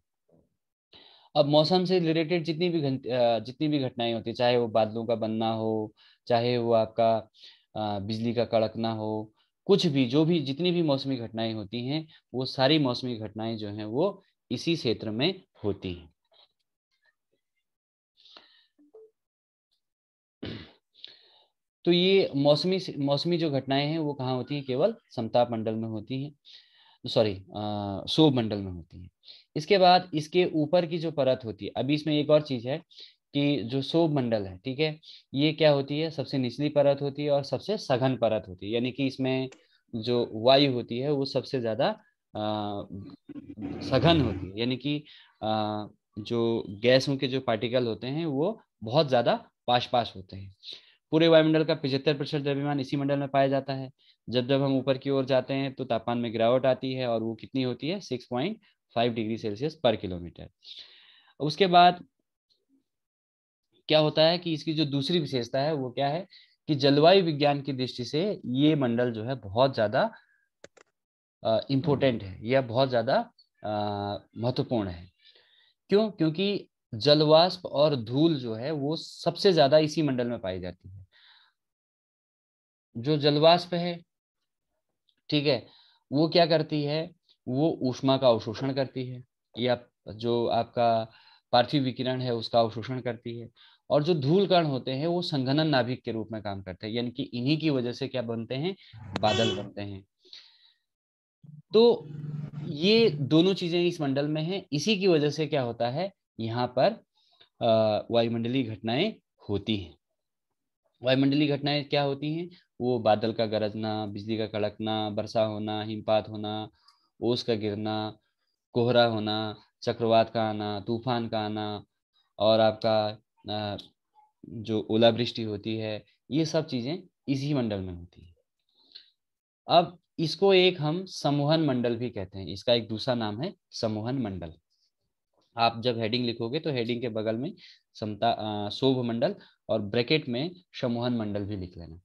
अब मौसम से रिलेटेड जितनी भी जितनी भी घटनाएं होती है चाहे वो बादलों का बनना हो चाहे वो आपका बिजली का कड़कना हो कुछ भी जो भी जितनी भी मौसमी घटनाएं होती हैं वो सारी मौसमी घटनाएं जो हैं वो इसी क्षेत्र में होती हैं तो ये मौसमी मौसमी जो घटनाएं हैं वो कहाँ होती हैं केवल समताप मंडल में होती हैं सॉरी शोभ मंडल में होती है इसके बाद इसके ऊपर की जो परत होती है अभी इसमें एक और चीज है कि जो शोभ मंडल है ठीक है ये क्या होती है सबसे निचली परत होती है और सबसे सघन परत होती है यानी कि इसमें जो वायु होती है वो सबसे ज्यादा सघन होती है यानी कि जो गैसों के जो पार्टिकल होते हैं वो बहुत ज्यादा पाश पाश होते हैं पूरे वायुमंडल का पिछहत्तर प्रतिशत द्रव्यमान इसी मंडल में पाया जाता है जब जब हम ऊपर की ओर जाते हैं तो तापमान में गिरावट आती है और वो कितनी होती है six point five degree Celsius per kilometre उसके बाद क्या होता है कि इसकी जो दूसरी विशेषता है वो क्या है कि जलवायु विज्ञान की दृष्टि से ये मंडल जो है बहुत ज्यादा इंपॉर्टेंट है यह बहुत ज्यादा महत्वपूर्ण है क्यों क्योंकि जलवाष्प और धूल जो है वो सबसे ज्यादा इसी मंडल में पाई जाती है जो जलवाष्प है ठीक है वो क्या करती है वो ऊष्मा का अवशोषण करती है या जो आपका पार्थिव विकिरण है उसका अवशोषण करती है और जो धूल कण होते हैं वो संघनन नाभिक के रूप में काम करते हैं यानी कि इन्हीं की वजह से क्या बनते हैं बादल बनते हैं तो ये दोनों चीजें इस मंडल में हैं इसी की वजह से क्या होता है यहाँ पर वायुमंडलीय घटनाएं होती हैं वायुमंडलीय घटनाएं क्या होती हैं वो बादल का गरजना बिजली का कड़कना वर्षा होना हिमपात होना ओस का गिरना कोहरा होना चक्रवात का आना तूफान का आना और आपका जो ओलावृष्टि होती है ये सब चीज़ें इसी मंडल में होती है अब इसको एक हम समूहन मंडल भी कहते हैं इसका एक दूसरा नाम है समूहन मंडल आप जब हेडिंग लिखोगे तो हेडिंग के बगल में समता शोभ मंडल और ब्रैकेट में समूहन मंडल भी लिख लेना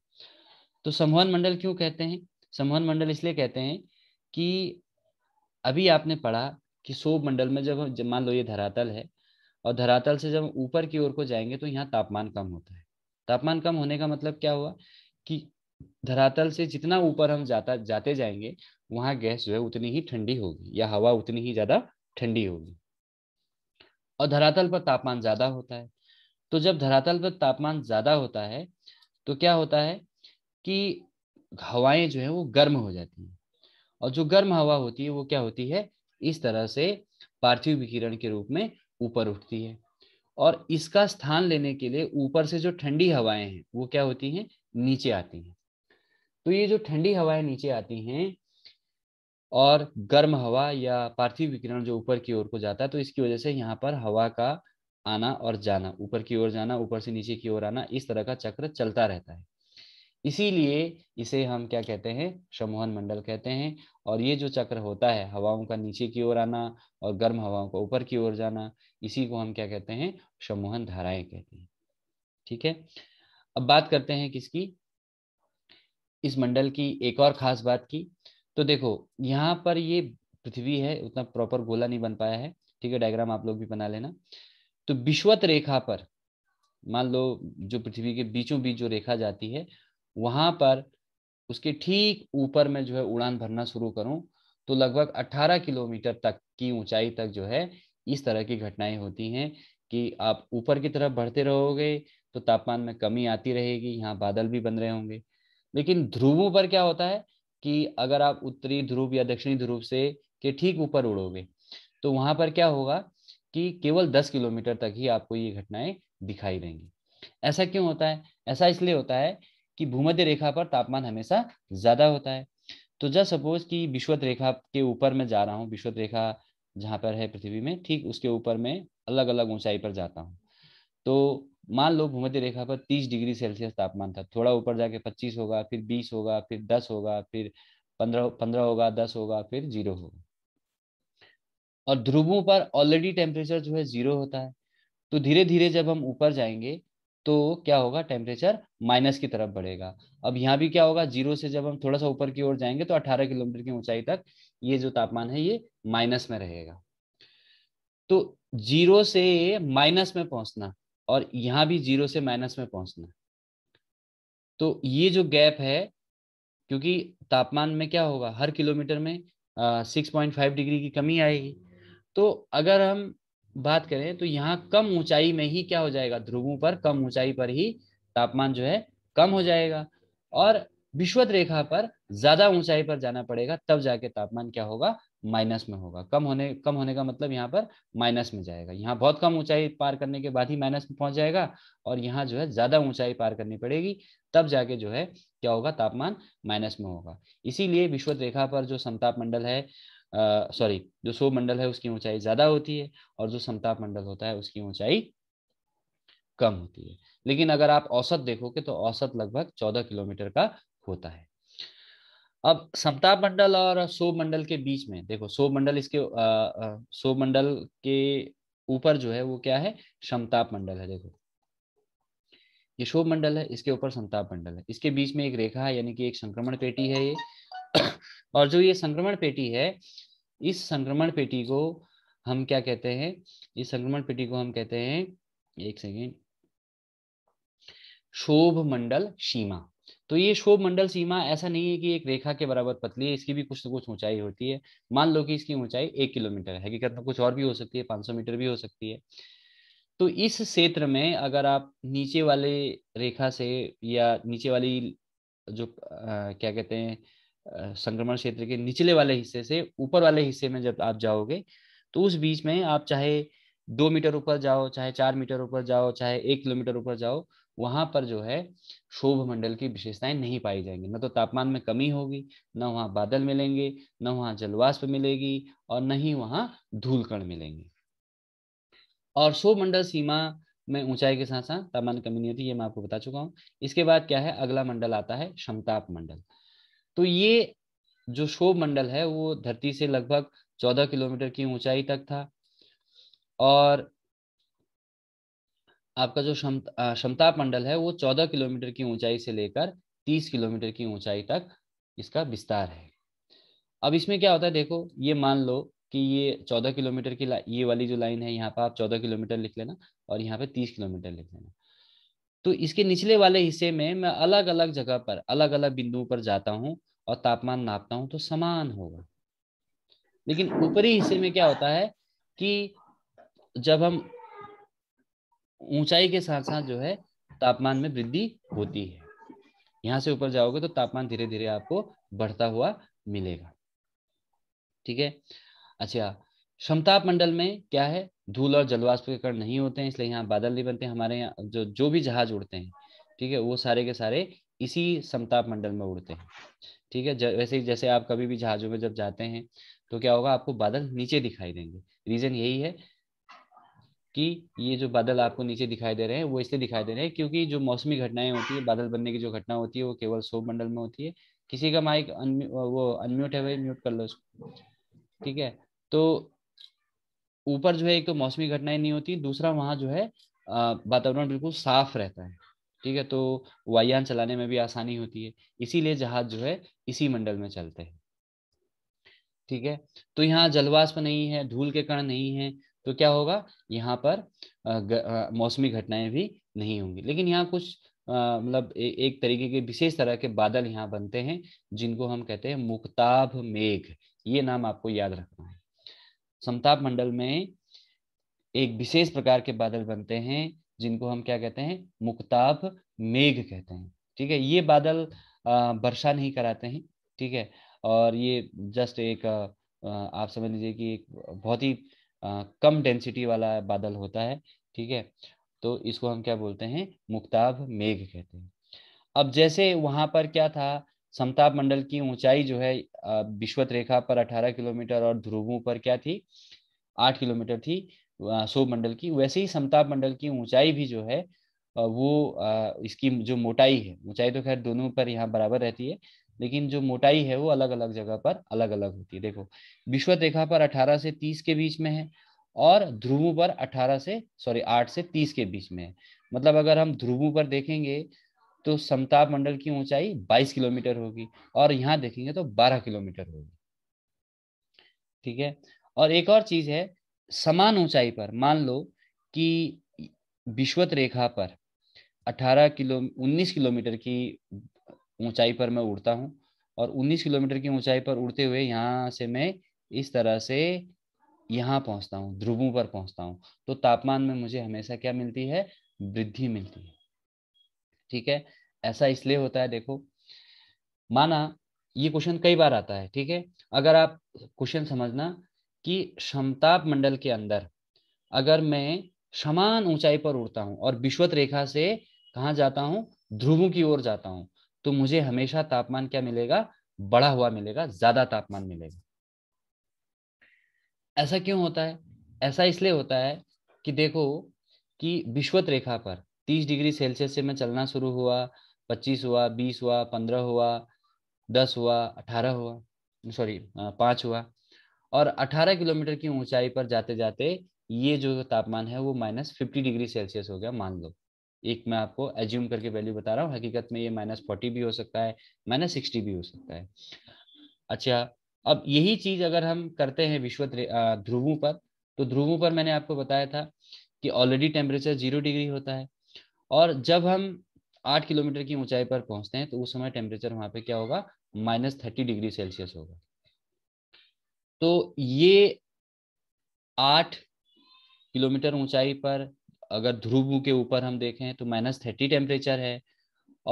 तो संवहन मंडल क्यों कहते हैं संवहन मंडल इसलिए कहते हैं कि अभी आपने पढ़ा कि सोब मंडल में जब हम मान लो ये धरातल है और धरातल से जब ऊपर की ओर को जाएंगे तो यहाँ तापमान कम होता है तापमान कम होने का मतलब क्या हुआ कि धरातल से जितना ऊपर हम जाता जाते जाएंगे वहां गैस जो है उतनी ही ठंडी होगी या हवा उतनी ही ज़्यादा ठंडी होगी और धरातल पर तापमान ज़्यादा होता है तो जब धरातल पर तापमान ज़्यादा होता है तो क्या होता है कि हवाएं जो है वो गर्म हो जाती हैं और जो गर्म हवा होती है वो क्या होती है इस तरह से पार्थिव विकिरण के रूप में ऊपर उठती है और इसका स्थान लेने के लिए ऊपर से जो ठंडी हवाएं हैं वो क्या होती हैं नीचे आती हैं तो ये जो ठंडी हवाएं नीचे आती हैं और गर्म हवा या पार्थिव विकिरण जो ऊपर की ओर को जाता है तो इसकी वजह से यहाँ पर हवा का आना और जाना ऊपर की ओर जाना ऊपर से नीचे की ओर आना इस तरह का चक्र चलता रहता है इसीलिए इसे हम क्या कहते हैं सम्मोहन मंडल कहते हैं और ये जो चक्र होता है हवाओं का नीचे की ओर आना और गर्म हवाओं का ऊपर की ओर जाना इसी को हम क्या कहते हैं सम्मोहन धाराएं कहते हैं ठीक है अब बात करते हैं किसकी इस मंडल की एक और खास बात की तो देखो यहाँ पर ये पृथ्वी है उतना प्रॉपर गोला नहीं बन पाया है ठीक है डायग्राम आप लोग भी बना लेना तो विश्वत रेखा पर मान लो जो पृथ्वी के बीचों बीच जो रेखा जाती है वहां पर उसके ठीक ऊपर में जो है उड़ान भरना शुरू करूँ तो लगभग 18 किलोमीटर तक की ऊंचाई तक जो है इस तरह की घटनाएं होती हैं कि आप ऊपर की तरफ बढ़ते रहोगे तो तापमान में कमी आती रहेगी यहाँ बादल भी बन रहे होंगे लेकिन ध्रुवों पर क्या होता है कि अगर आप उत्तरी ध्रुव या दक्षिणी ध्रुव से के ठीक ऊपर उड़ोगे तो वहां पर क्या होगा कि केवल 10 किलोमीटर तक ही आपको ये घटनाएं दिखाई देंगी ऐसा क्यों होता है ऐसा इसलिए होता है कि भूमध्य रेखा पर तापमान हमेशा ज्यादा होता है तो जब सपोज कि विश्वत रेखा के ऊपर मैं जा रहा हूँ विश्वत रेखा जहाँ पर है पृथ्वी में ठीक उसके ऊपर मैं अलग अलग ऊंचाई पर जाता हूँ तो मान लो भूमध्य रेखा पर 30 डिग्री सेल्सियस तापमान था थोड़ा ऊपर जाके 25 होगा फिर 20 होगा फिर 10 होगा फिर 15 15 होगा 10 होगा फिर जीरो होगा और ध्रुवों पर ऑलरेडी टेम्परेचर जो है जीरो होता है तो धीरे धीरे जब हम ऊपर जाएंगे तो क्या होगा टेम्परेचर माइनस की तरफ बढ़ेगा अब यहाँ भी क्या होगा जीरो से जब हम थोड़ा सा ऊपर की ओर जाएंगे तो 18 किलोमीटर की ऊंचाई तक ये जो तापमान है ये माइनस में रहेगा तो जीरो से माइनस में पहुंचना और यहां भी जीरो से माइनस में पहुंचना तो ये जो गैप है क्योंकि तापमान में क्या होगा हर किलोमीटर में सिक्स पॉइंट फाइव डिग्री की कमी आएगी तो अगर हम बात करें तो यहाँ कम ऊंचाई में ही क्या हो जाएगा ध्रुवों पर कम ऊंचाई पर ही तापमान जो है कम हो जाएगा और विश्वत रेखा पर ज्यादा ऊंचाई पर जाना पड़ेगा तब जाके तापमान क्या होगा माइनस में होगा कम होने कम होने का मतलब यहाँ पर माइनस में जाएगा यहाँ बहुत कम ऊंचाई पार करने के बाद ही माइनस में पहुंच जाएगा और यहाँ जो है ज्यादा ऊंचाई पार करनी पड़ेगी तब जाके जो है क्या होगा तापमान माइनस में होगा इसीलिए विश्वत रेखा पर जो समताप मंडल है सॉरी जो सो मंडल है उसकी ऊंचाई ज्यादा होती है और जो समताप मंडल होता है उसकी ऊंचाई कम होती है लेकिन अगर आप औसत देखोगे तो औसत लगभग चौदह किलोमीटर का होता है अब समताप मंडल और सो मंडल के बीच में देखो सो मंडल इसके आ, सो मंडल के ऊपर जो है वो क्या है समताप मंडल है देखो ये शोभ मंडल है इसके ऊपर समताप मंडल है इसके बीच में एक रेखा है यानी कि एक संक्रमण पेटी है ये और जो ये संक्रमण पेटी है इस संक्रमण पेटी को हम क्या कहते हैं इस संक्रमण पेटी को हम कहते हैं एक सेकेंड शोभ मंडल सीमा तो ये शोभ मंडल सीमा ऐसा नहीं है कि एक रेखा के बराबर पतली है इसकी भी कुछ तो कुछ ऊंचाई होती है मान लो कि इसकी ऊंचाई एक किलोमीटर है कि कुछ और भी हो सकती है पांच सौ मीटर भी हो सकती है तो इस क्षेत्र में अगर आप नीचे वाले रेखा से या नीचे वाली जो आ, क्या कहते हैं संक्रमण क्षेत्र के निचले वाले हिस्से से ऊपर वाले हिस्से में जब आप जाओगे तो उस बीच में आप चाहे दो मीटर ऊपर जाओ चाहे चार मीटर ऊपर जाओ चाहे एक किलोमीटर ऊपर जाओ वहां पर जो है शोभ मंडल की विशेषताएं नहीं पाई जाएंगी न तो तापमान में कमी होगी न वहाँ बादल मिलेंगे न वहाँ जलवाष्प मिलेगी और न ही वहाँ धूलकण मिलेंगे और शोभ मंडल सीमा में ऊंचाई के साथ साथ तापमान कमी नहीं होती ये मैं आपको बता चुका हूँ इसके बाद क्या है अगला मंडल आता है क्षमताप मंडल तो ये जो शोभ मंडल है वो धरती से लगभग चौदह किलोमीटर की ऊंचाई तक था और आपका जो क्षमता क्षमता मंडल है वो चौदह किलोमीटर की ऊंचाई से लेकर तीस किलोमीटर की ऊंचाई तक इसका विस्तार है अब इसमें क्या होता है देखो ये मान लो कि ये चौदह किलोमीटर की ये वाली जो लाइन है यहाँ पर आप चौदह किलोमीटर लिख लेना और यहाँ पे तीस किलोमीटर लिख लेना तो इसके निचले वाले हिस्से में मैं अलग अलग जगह पर अलग अलग बिंदुओं पर जाता हूँ और तापमान नापता हूं तो समान होगा लेकिन ऊपरी हिस्से में क्या होता है कि जब हम ऊंचाई के साथ साथ जो है तापमान में वृद्धि होती है यहां से ऊपर जाओगे तो तापमान धीरे धीरे आपको बढ़ता हुआ मिलेगा ठीक है अच्छा क्षमताप मंडल में क्या है धूल और जलवाष्प के कण नहीं होते हैं इसलिए यहाँ बादल नहीं बनते हमारे यहाँ जो जो भी जहाज उड़ते हैं ठीक है वो सारे के सारे इसी समताप मंडल में उड़ते हैं ठीक है वैसे जैसे आप कभी भी जहाजों में जब जाते हैं तो क्या होगा आपको बादल नीचे दिखाई देंगे रीजन यही है कि ये जो बादल आपको नीचे दिखाई दे रहे हैं वो इसलिए दिखाई दे रहे हैं क्योंकि जो मौसमी घटनाएं होती है बादल बनने की जो घटना होती है वो केवल सौ मंडल में होती है किसी का माइक वो अनम्यूट है भाई म्यूट कर लो उसको ठीक है तो ऊपर जो है एक तो मौसमी घटनाएं नहीं होती दूसरा वहां जो है वातावरण बिल्कुल साफ रहता है ठीक है तो वायुयान चलाने में भी आसानी होती है इसीलिए जहाज जो है इसी मंडल में चलते हैं ठीक है तो यहाँ जलवाष्प नहीं है धूल के कण नहीं है तो क्या होगा यहाँ पर मौसमी घटनाएं भी नहीं होंगी लेकिन यहाँ कुछ मतलब एक तरीके के विशेष तरह के बादल यहाँ बनते हैं जिनको हम कहते हैं मुक्ताभ मेघ ये नाम आपको याद रखना है समताप मंडल में एक विशेष प्रकार के बादल बनते हैं जिनको हम क्या कहते हैं मुक्ताब मेघ कहते हैं ठीक है ये बादल वर्षा नहीं कराते हैं ठीक है और ये जस्ट एक आप समझ लीजिए कि एक बहुत ही कम डेंसिटी वाला बादल होता है ठीक है तो इसको हम क्या बोलते हैं मुक्ताब मेघ कहते हैं अब जैसे वहां पर क्या था समताप मंडल की ऊंचाई जो है विश्वत रेखा पर 18 किलोमीटर और ध्रुवों पर क्या थी 8 किलोमीटर थी शोभ मंडल की वैसे ही समताप मंडल की ऊंचाई भी जो है वो इसकी जो मोटाई है ऊंचाई तो खैर दोनों पर यहाँ बराबर रहती है लेकिन जो मोटाई है वो अलग अलग जगह पर अलग अलग होती है देखो विश्व रेखा पर 18 से 30 के बीच में है और ध्रुवों पर 18 से सॉरी 8 से 30 के बीच में है मतलब अगर हम ध्रुवों पर देखेंगे तो समताप मंडल की ऊंचाई 22 किलोमीटर होगी और यहाँ देखेंगे तो 12 किलोमीटर होगी ठीक है और एक और चीज है समान ऊंचाई पर मान लो कि विश्वत रेखा पर 18 किलो 19 किलोमीटर की ऊंचाई पर मैं उड़ता हूँ और 19 किलोमीटर की ऊंचाई पर उड़ते हुए यहाँ से मैं इस तरह से यहां पहुंचता हूँ ध्रुवों पर पहुंचता हूं तो तापमान में मुझे हमेशा क्या मिलती है वृद्धि मिलती है ठीक है ऐसा इसलिए होता है देखो माना ये क्वेश्चन कई बार आता है ठीक है अगर आप क्वेश्चन समझना कि क्षमताप मंडल के अंदर अगर मैं समान ऊंचाई पर उड़ता हूं और विश्वत रेखा से कहा जाता हूं ध्रुव की ओर जाता हूं तो मुझे हमेशा तापमान क्या मिलेगा बड़ा हुआ मिलेगा ज्यादा तापमान मिलेगा ऐसा क्यों होता है ऐसा इसलिए होता है कि देखो कि विश्वत रेखा पर 30 डिग्री सेल्सियस से मैं चलना शुरू हुआ 25 हुआ 20 हुआ 15 हुआ 10 हुआ 18 हुआ सॉरी पांच हुआ और 18 किलोमीटर की ऊंचाई पर जाते जाते ये जो तापमान है वो माइनस फिफ्टी डिग्री सेल्सियस हो गया मान लो एक मैं आपको एज्यूम करके वैल्यू बता रहा हूँ हकीकत में ये माइनस फोर्टी भी हो सकता है माइनस सिक्सटी भी हो सकता है अच्छा अब यही चीज अगर हम करते हैं विश्व ध्रुवों पर तो ध्रुवों पर मैंने आपको बताया था कि ऑलरेडी टेम्परेचर जीरो डिग्री होता है और जब हम आठ किलोमीटर की ऊंचाई पर पहुंचते हैं तो उस समय टेम्परेचर वहां पे क्या होगा माइनस थर्टी डिग्री सेल्सियस होगा तो ये आठ किलोमीटर ऊंचाई पर अगर ध्रुव के ऊपर हम देखें तो माइनस थर्टी टेम्परेचर है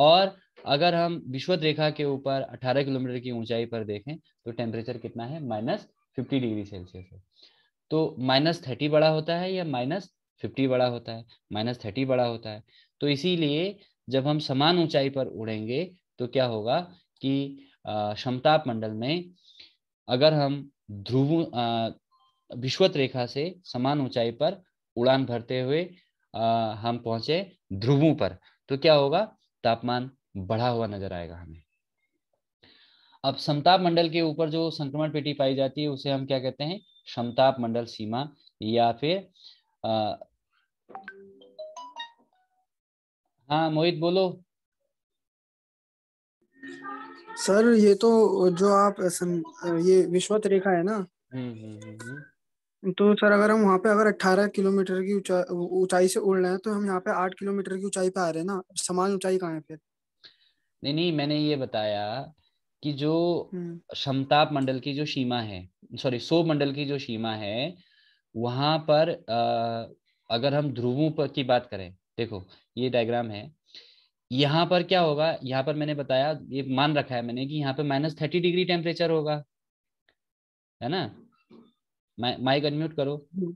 और अगर हम विश्वत रेखा के ऊपर 18 किलोमीटर की ऊंचाई पर देखें तो टेम्परेचर कितना है माइनस फिफ्टी डिग्री सेल्सियस है तो माइनस थर्टी बड़ा होता है या माइनस फिफ्टी बड़ा होता है माइनस थर्टी बड़ा होता है तो इसीलिए जब हम समान ऊंचाई पर उड़ेंगे तो क्या होगा कि क्षमताप मंडल में अगर हम ध्रुव विश्वत रेखा से समान ऊंचाई पर उड़ान भरते हुए आ, हम पहुंचे ध्रुवों पर तो क्या होगा तापमान बढ़ा हुआ नजर आएगा हमें अब समताप मंडल के ऊपर जो संक्रमण पेटी पाई जाती है उसे हम क्या कहते हैं समताप मंडल सीमा या फिर आ, हाँ मोहित बोलो सर ये तो जो आप ये विश्वत रेखा है ना हम्म, हम्म, हम्म, तो सर अगर हम वहाँ पे अगर 18 किलोमीटर की ऊंचाई से उड़ रहे हैं तो हम यहाँ पे 8 किलोमीटर की ऊंचाई पे आ रहे हैं ना समान ऊंचाई कहाँ है फिर नहीं नहीं मैंने ये बताया कि जो क्षमताप मंडल की जो सीमा है सॉरी सो मंडल की जो सीमा है वहां पर आ, अगर हम ध्रुवों पर की बात करें देखो ये डायग्राम है यहाँ पर क्या होगा यहाँ पर मैंने बताया ये मान रखा है मैंने कि यहाँ पे माइनस थर्टी डिग्री टेम्परेचर होगा है ना माइक अनम्यूट करो हम्म।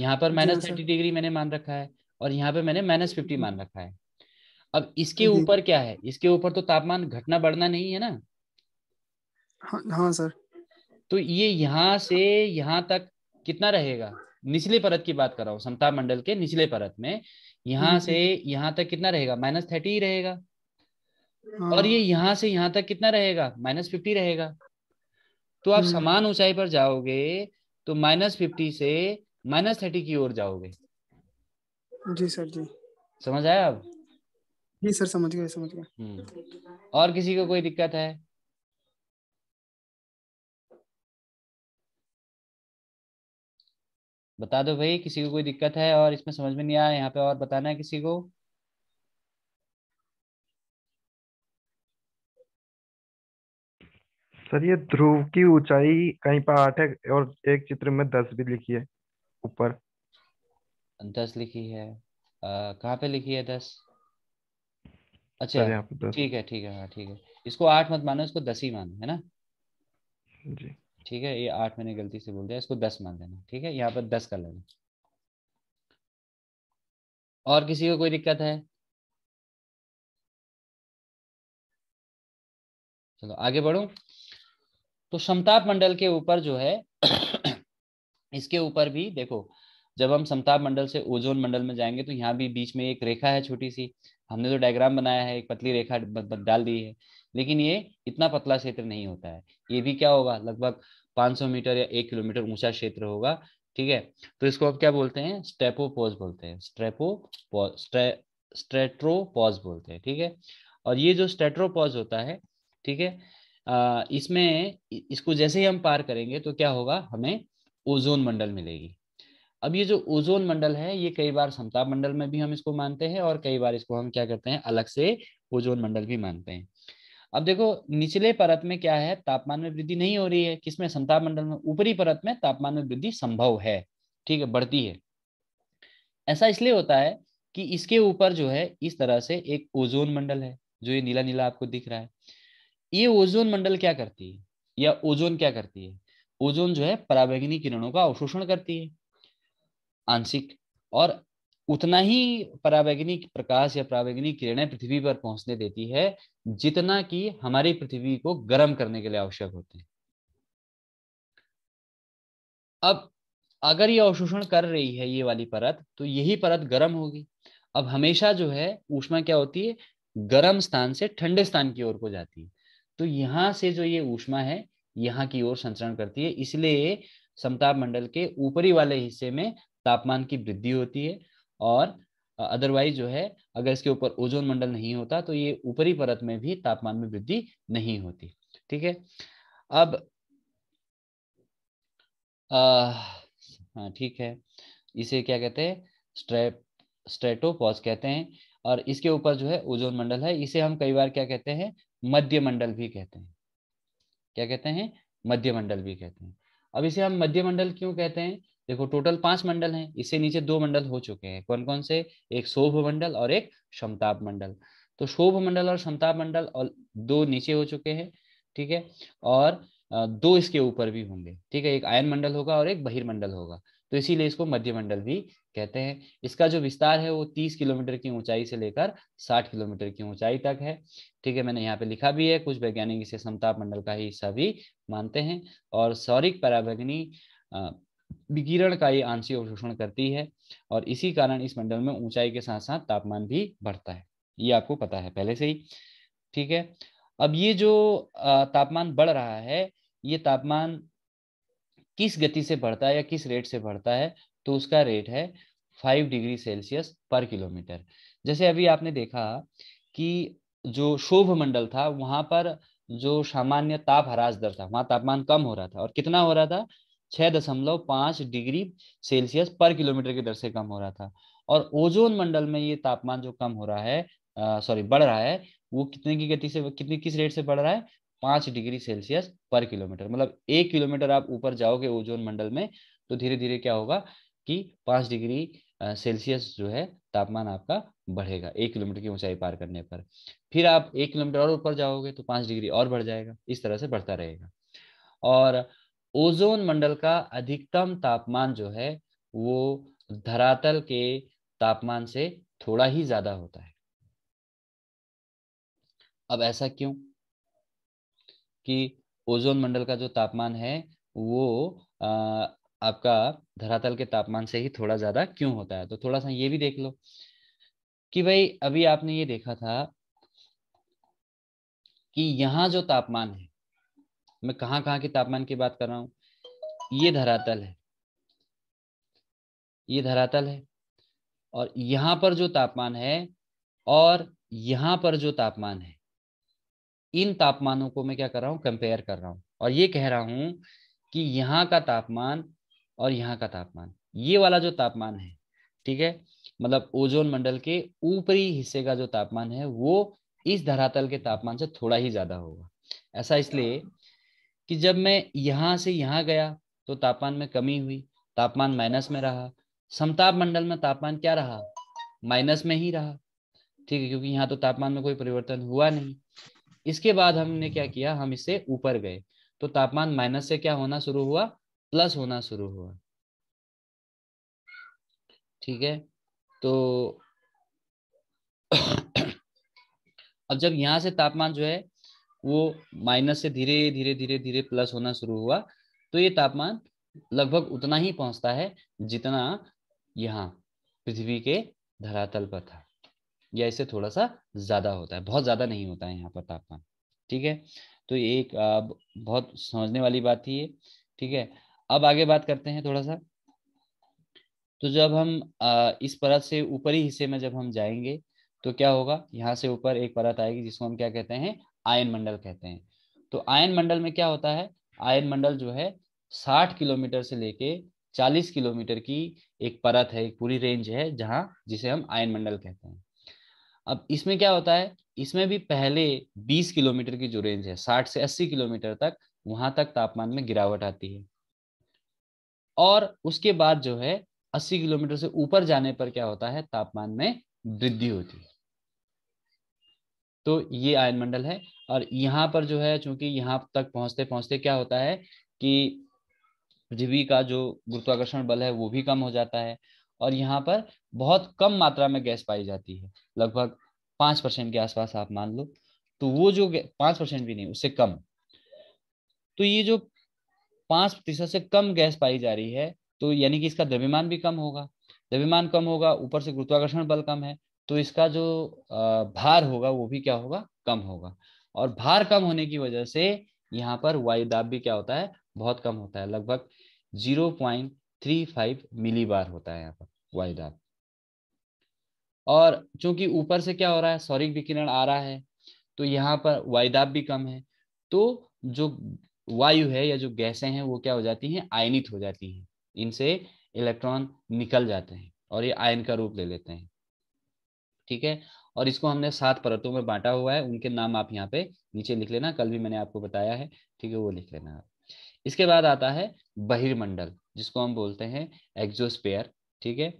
यहाँ पर माइनस थर्टी डिग्री मैंने मान रखा है और यहाँ पे मैंने माइनस हम्म। फिफ्टी मान रखा है अब इसके ऊपर क्या है इसके ऊपर तो तापमान घटना बढ़ना नहीं है ना हाँ, हाँ सर तो ये यहाँ से यहाँ तक कितना रहेगा निचले परत की बात कर रहा हूँ समता मंडल के निचले परत में यहाँ हम्म, से हम्म। यहाँ तक कितना रहेगा माइनस थर्टी ही रहेगा हाँ। और ये यहाँ से यहाँ तक कितना रहेगा माइनस फिफ्टी रहेगा तो आप हम्म। समान ऊंचाई पर जाओगे तो माइनस फिफ्टी से माइनस थर्टी की ओर जाओगे जी सर जी समझ आया आप जी सर समझ गए समझ गए और किसी को कोई दिक्कत है बता दो भाई किसी को कोई दिक्कत है और इसमें समझ में नहीं आया यहाँ पे और बताना है किसी को सर ये ध्रुव की ऊंचाई कहीं पर आठ है और एक चित्र में दस भी लिखी है ऊपर दस लिखी है कहाँ पे लिखी है दस अच्छा ठीक है ठीक है हाँ ठीक है इसको आठ मत मानो इसको दस ही मानो है ना जी ठीक है ये आठ मैंने गलती से बोल दिया इसको दस मान देना ठीक है यहाँ पर दस कर लेना और किसी को कोई दिक्कत है चलो आगे बढ़ू तो समताप मंडल के ऊपर जो है इसके ऊपर भी देखो जब हम समताप मंडल से ओजोन मंडल में जाएंगे तो यहाँ भी बीच में एक रेखा है छोटी सी हमने तो डायग्राम बनाया है एक पतली रेखा डाल दी है लेकिन ये इतना पतला क्षेत्र नहीं होता है ये भी क्या होगा लगभग 500 मीटर या एक किलोमीटर ऊंचा क्षेत्र होगा ठीक है तो इसको आप क्या बोलते हैं पॉज बोलते हैं स्ट्रेपो स्ट्रे, स्ट्रेट्रोपॉज बोलते हैं ठीक है और ये जो स्टेट्रोपॉज होता है ठीक है इसमें इसको जैसे ही हम पार करेंगे तो क्या होगा हमें ओजोन मंडल मिलेगी अब ये जो ओजोन मंडल है ये कई बार समताप मंडल में भी हम इसको मानते हैं और कई बार इसको हम क्या करते हैं अलग से ओजोन मंडल भी मानते हैं अब देखो निचले परत में क्या है तापमान में वृद्धि नहीं हो रही है किसमें संताप मंडल में ऊपरी परत में तापमान में वृद्धि संभव है ठीक है बढ़ती है ऐसा इसलिए होता है कि इसके ऊपर जो है इस तरह से एक ओजोन मंडल है जो ये नीला नीला आपको दिख रहा है ये ओजोन मंडल क्या करती है या ओजोन क्या करती है ओजोन जो है पराबैंगनी किरणों का अवशोषण करती है आंशिक और उतना ही परावैग्नि प्रकाश या परावैग्नि किरणें पृथ्वी पर पहुंचने देती है जितना कि हमारी पृथ्वी को गर्म करने के लिए आवश्यक होते हैं अब अगर ये अवशोषण कर रही है ये वाली परत तो यही परत गर्म होगी अब हमेशा जो है ऊष्मा क्या होती है गर्म स्थान से ठंडे स्थान की ओर को जाती है तो यहाँ से जो ये ऊष्मा है यहाँ की ओर संचरण करती है इसलिए समताप मंडल के ऊपरी वाले हिस्से में तापमान की वृद्धि होती है और अदरवाइज जो है अगर इसके ऊपर ओजोन मंडल नहीं होता तो ये ऊपरी परत में भी तापमान में वृद्धि नहीं होती ठीक है अब हाँ ठीक है इसे क्या कहते हैं स्ट्रेप स्ट्रेटोपॉज कहते हैं और इसके ऊपर जो है ओजोन मंडल है इसे हम कई बार क्या कहते हैं मध्य मंडल भी कहते हैं क्या कहते हैं मध्य मंडल भी कहते हैं अब इसे हम मध्य मंडल क्यों कहते हैं देखो टोटल पांच मंडल हैं इससे नीचे दो मंडल हो चुके हैं कौन कौन से एक शोभ मंडल और एक क्षमताप मंडल तो शोभ मंडल और क्षमताप मंडल और दो नीचे हो चुके हैं ठीक है और दो इसके ऊपर भी होंगे ठीक है एक आयन मंडल होगा और एक बहिर्मंडल होगा तो इसीलिए इसको मध्य मंडल भी कहते हैं इसका जो विस्तार है वो 30 किलोमीटर की ऊंचाई से लेकर 60 किलोमीटर की ऊंचाई तक है ठीक है मैंने यहाँ पे लिखा भी है कुछ वैज्ञानिक इसे समताप मंडल का ही हिस्सा भी मानते हैं और सौरिक पराभग्नि विकिरण का ये आंशिक अवशोषण करती है और इसी कारण इस मंडल में ऊंचाई के साथ साथ तापमान भी बढ़ता है ये आपको पता है पहले से ही ठीक है अब ये जो तापमान बढ़ रहा है ये तापमान किस गति से बढ़ता है या किस रेट से बढ़ता है तो उसका रेट है five degree Celsius per kilometre जैसे अभी आपने देखा कि जो शोभ मंडल था वहां पर जो सामान्य ताप हरास दर था वहां तापमान कम हो रहा था और कितना हो रहा था छह दशमलव पांच डिग्री सेल्सियस पर किलोमीटर की दर से कम हो रहा था और ओजोन मंडल में ये तापमान जो कम हो रहा है सॉरी बढ़ रहा है वो कितने की गति से कितनी किस रेट से बढ़ रहा है पांच डिग्री सेल्सियस पर किलोमीटर मतलब एक किलोमीटर आप ऊपर जाओगे ओजोन मंडल में तो धीरे धीरे क्या होगा कि पांच डिग्री सेल्सियस जो है तापमान आपका बढ़ेगा एक किलोमीटर की ऊंचाई पार करने पर फिर आप एक किलोमीटर और ऊपर जाओगे तो पांच डिग्री और बढ़ जाएगा इस तरह से बढ़ता रहेगा और ओजोन मंडल का अधिकतम तापमान जो है वो धरातल के तापमान से थोड़ा ही ज्यादा होता है अब ऐसा क्यों कि ओजोन मंडल का जो तापमान है वो आ, आपका धरातल के तापमान से ही थोड़ा ज्यादा क्यों होता है तो थोड़ा सा ये भी देख लो कि भाई अभी आपने ये देखा था कि यहां जो तापमान है मैं कहाँ कहाँ के तापमान की बात कर रहा हूँ ये धरातल है ये धरातल है और यहाँ पर जो तापमान है और यहां पर जो तापमान है इन तापमानों को मैं क्या कर रहा हूँ कंपेयर कर रहा हूँ और ये कह रहा हूं कि यहाँ का तापमान और यहाँ का तापमान ये वाला जो तापमान है ठीक है मतलब ओजोन मंडल के ऊपरी हिस्से का जो तापमान है वो इस धरातल के तापमान से थोड़ा ही ज्यादा होगा ऐसा इसलिए कि जब मैं यहाँ से यहाँ गया तो तापमान में कमी हुई तापमान माइनस में रहा समताप मंडल में तापमान क्या रहा माइनस में ही रहा ठीक है क्योंकि यहाँ तो तापमान में कोई परिवर्तन हुआ नहीं इसके बाद हमने क्या किया हम इससे ऊपर गए तो तापमान माइनस से क्या होना शुरू हुआ प्लस होना शुरू हुआ ठीक है तो अब जब यहाँ से तापमान जो है वो माइनस से धीरे धीरे धीरे धीरे प्लस होना शुरू हुआ तो ये तापमान लगभग उतना ही पहुंचता है जितना यहाँ पृथ्वी के धरातल पर था या इससे थोड़ा सा ज्यादा होता है बहुत ज्यादा नहीं होता है यहाँ पर तापमान ठीक है तो ये एक बहुत समझने वाली बात थी ये ठीक है अब आगे बात करते हैं थोड़ा सा तो जब हम इस परत से ऊपरी हिस्से में जब हम जाएंगे तो क्या होगा यहाँ से ऊपर एक परत आएगी जिसको हम क्या कहते हैं आयन मंडल कहते हैं तो आयन मंडल में क्या होता है आयन मंडल जो है 60 किलोमीटर से लेके 40 किलोमीटर की एक परत है एक पूरी रेंज है जहां जिसे हम आयन मंडल कहते हैं अब इसमें क्या होता है इसमें भी पहले 20 किलोमीटर की जो रेंज है 60 से 80 किलोमीटर तक वहां तक तापमान में गिरावट आती है और उसके बाद जो है 80 किलोमीटर से ऊपर जाने पर क्या होता है तापमान में वृद्धि होती है तो ये आयन मंडल है और यहाँ पर जो है चूंकि यहाँ तक पहुंचते पहुंचते क्या होता है कि पृथ्वी का जो गुरुत्वाकर्षण बल है वो भी कम हो जाता है और यहाँ पर बहुत कम मात्रा में गैस पाई जाती है लगभग पांच परसेंट के आसपास आप मान लो तो वो जो पांच परसेंट भी नहीं उससे कम तो ये जो पांच प्रतिशत से कम गैस पाई जा रही है तो यानी कि इसका द्रव्यमान भी कम होगा द्रव्यमान कम होगा ऊपर से गुरुत्वाकर्षण बल कम है तो इसका जो भार होगा वो भी क्या होगा कम होगा और भार कम होने की वजह से यहाँ पर वायुदाब भी क्या होता है बहुत कम होता है लगभग 0.35 मिलीबार होता है यहाँ पर वायुदाब और चूंकि ऊपर से क्या हो रहा है सौरिक विकिरण आ रहा है तो यहाँ पर वायुदाब भी कम है तो जो वायु है या जो गैसें हैं वो क्या हो जाती हैं आयनित हो जाती हैं इनसे इलेक्ट्रॉन निकल जाते हैं और ये आयन का रूप ले लेते हैं ठीक है और इसको हमने सात परतों में बांटा हुआ है उनके नाम आप यहाँ पे नीचे लिख लेना कल भी मैंने आपको बताया है ठीक है वो लिख लेना आप इसके बाद आता है बहिर्मंडल जिसको हम बोलते हैं एक्जोस्पेयर ठीक है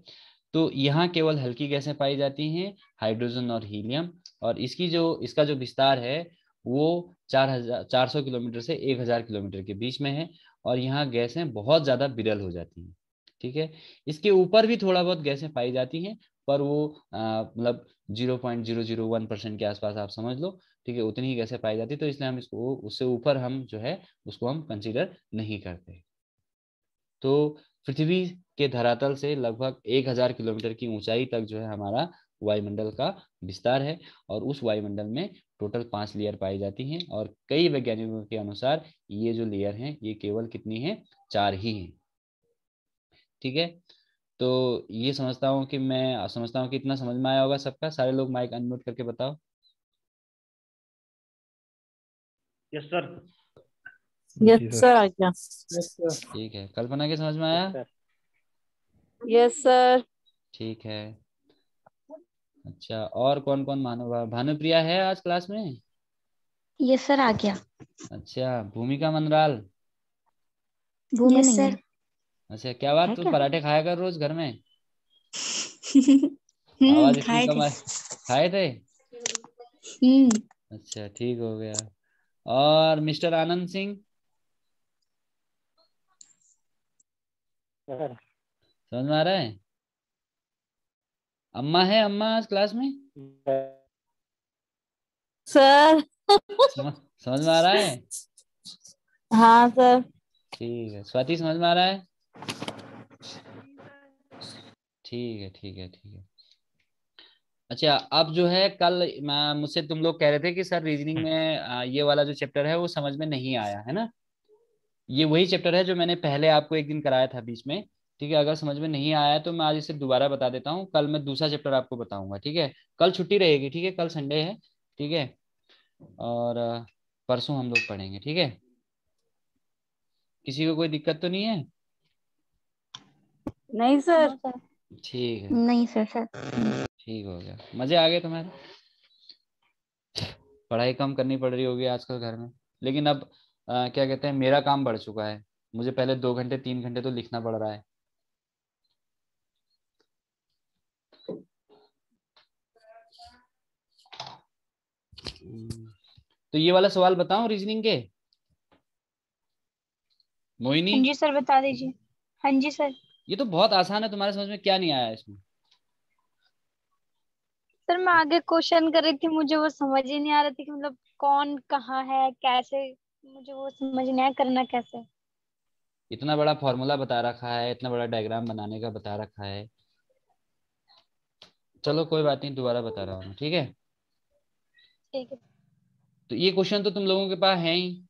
तो यहाँ केवल हल्की गैसें पाई जाती हैं हाइड्रोजन और हीलियम और इसकी जो इसका जो विस्तार है वो चार हजार चार सौ किलोमीटर से एक हजार किलोमीटर के बीच में है और यहाँ गैसें बहुत ज़्यादा बिरल हो जाती हैं ठीक है इसके ऊपर भी थोड़ा बहुत गैसें पाई जाती हैं पर वो मतलब zero point zero zero one percent के आसपास आप समझ लो ठीक है उतनी ही गैसे पाई जाती तो इसलिए हम इसको उससे ऊपर हम जो है उसको हम कंसिडर नहीं करते तो पृथ्वी के धरातल से लगभग एक हजार किलोमीटर की ऊंचाई तक जो है हमारा वायुमंडल का विस्तार है और उस वायुमंडल में टोटल पांच लेयर पाई जाती हैं और कई वैज्ञानिकों के अनुसार ये जो लेयर हैं ये केवल कितनी है चार ही हैं ठीक है थीके? तो ये समझता हूँ कि मैं समझता हूँ कि इतना समझ में आया होगा सबका सारे लोग माइक अनम्यूट करके बताओ यस सर यस सर आज्ञा ठीक है कल्पना के समझ में आया यस सर ठीक है अच्छा और कौन कौन मानो भानुप्रिया है आज क्लास में यस सर आ गया अच्छा भूमिका मनराल भूमि सर अच्छा क्या बात तुम पराठे खाया कर रोज घर में खाए थे खाए हम्म। थे अच्छा ठीक हो गया और मिस्टर आनंद सिंह समझ में आ रहा है अम्मा है अम्मा आज क्लास में सर समझ में आ रहा है हाँ सर ठीक है स्वाति समझ में आ रहा है ठीक है ठीक है ठीक है अच्छा अब जो है कल मुझसे तुम लोग कह रहे थे कि सर रीजनिंग हम्म। में ये वाला जो चैप्टर है वो समझ में नहीं आया है ना ये वही चैप्टर है जो मैंने पहले आपको एक दिन कराया था बीच में ठीक है अगर समझ में नहीं आया तो मैं आज इसे दोबारा बता देता हूँ कल मैं दूसरा चैप्टर आपको बताऊंगा ठीक है कल छुट्टी रहेगी ठीक है कल संडे है ठीक है और परसों हम लोग पढ़ेंगे ठीक है किसी को कोई दिक्कत तो नहीं है नहीं सर हाँ, ठीक है नहीं सर सर ठीक हो गया मजे आ गए तुम्हारे पढ़ाई कम करनी पड़ रही होगी आजकल घर में लेकिन अब आ, क्या कहते हैं मेरा काम बढ़ चुका है मुझे पहले दो घंटे तीन घंटे तो लिखना पड़ रहा है तो ये वाला सवाल बताऊं रीजनिंग के मोहिनी हाँ जी सर बता दीजिए हाँ जी सर ये तो बहुत आसान है तुम्हारे समझ में क्या नहीं आया इसमें सर मैं आगे क्वेश्चन कर रही थी मुझे वो समझ ही नहीं आ रही थी कि मतलब कौन कहाँ है कैसे मुझे वो समझ नहीं आया करना कैसे इतना बड़ा फॉर्मूला बता रखा है इतना बड़ा डायग्राम बनाने का बता रखा है चलो कोई बात नहीं दोबारा बता रहा हूँ ठीक है ठीक है तो ये क्वेश्चन तो तुम लोगों के पास है ही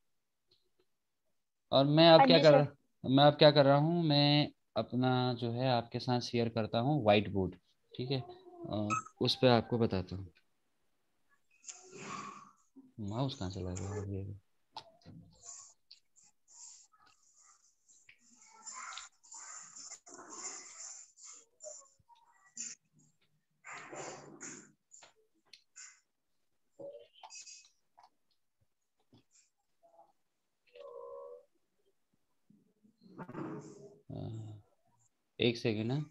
और मैं अब हाँ क्या कर मैं अब क्या कर रहा हूँ मैं अपना जो है आपके साथ शेयर करता हूँ व्हाइट बोर्ड ठीक है उस पर आपको बताता हूँ माउस कहाँ चला गया Uh... एक सेकेंड है हाँ।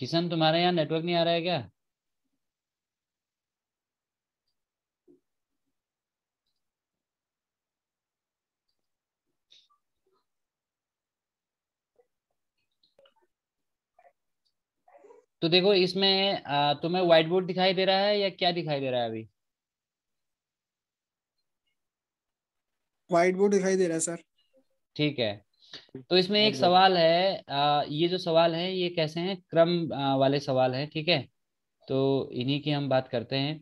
किशन तुम्हारे यहाँ नेटवर्क नहीं आ रहा है क्या तो देखो इसमें तुम्हें व्हाइट बोर्ड दिखाई दे रहा है या क्या दिखाई दे रहा है अभी व्हाइट बोर्ड दिखाई दे रहा है सर ठीक है तो इसमें एक सवाल है ये जो सवाल है ये कैसे हैं क्रम वाले सवाल हैं ठीक है तो इन्हीं की हम बात करते हैं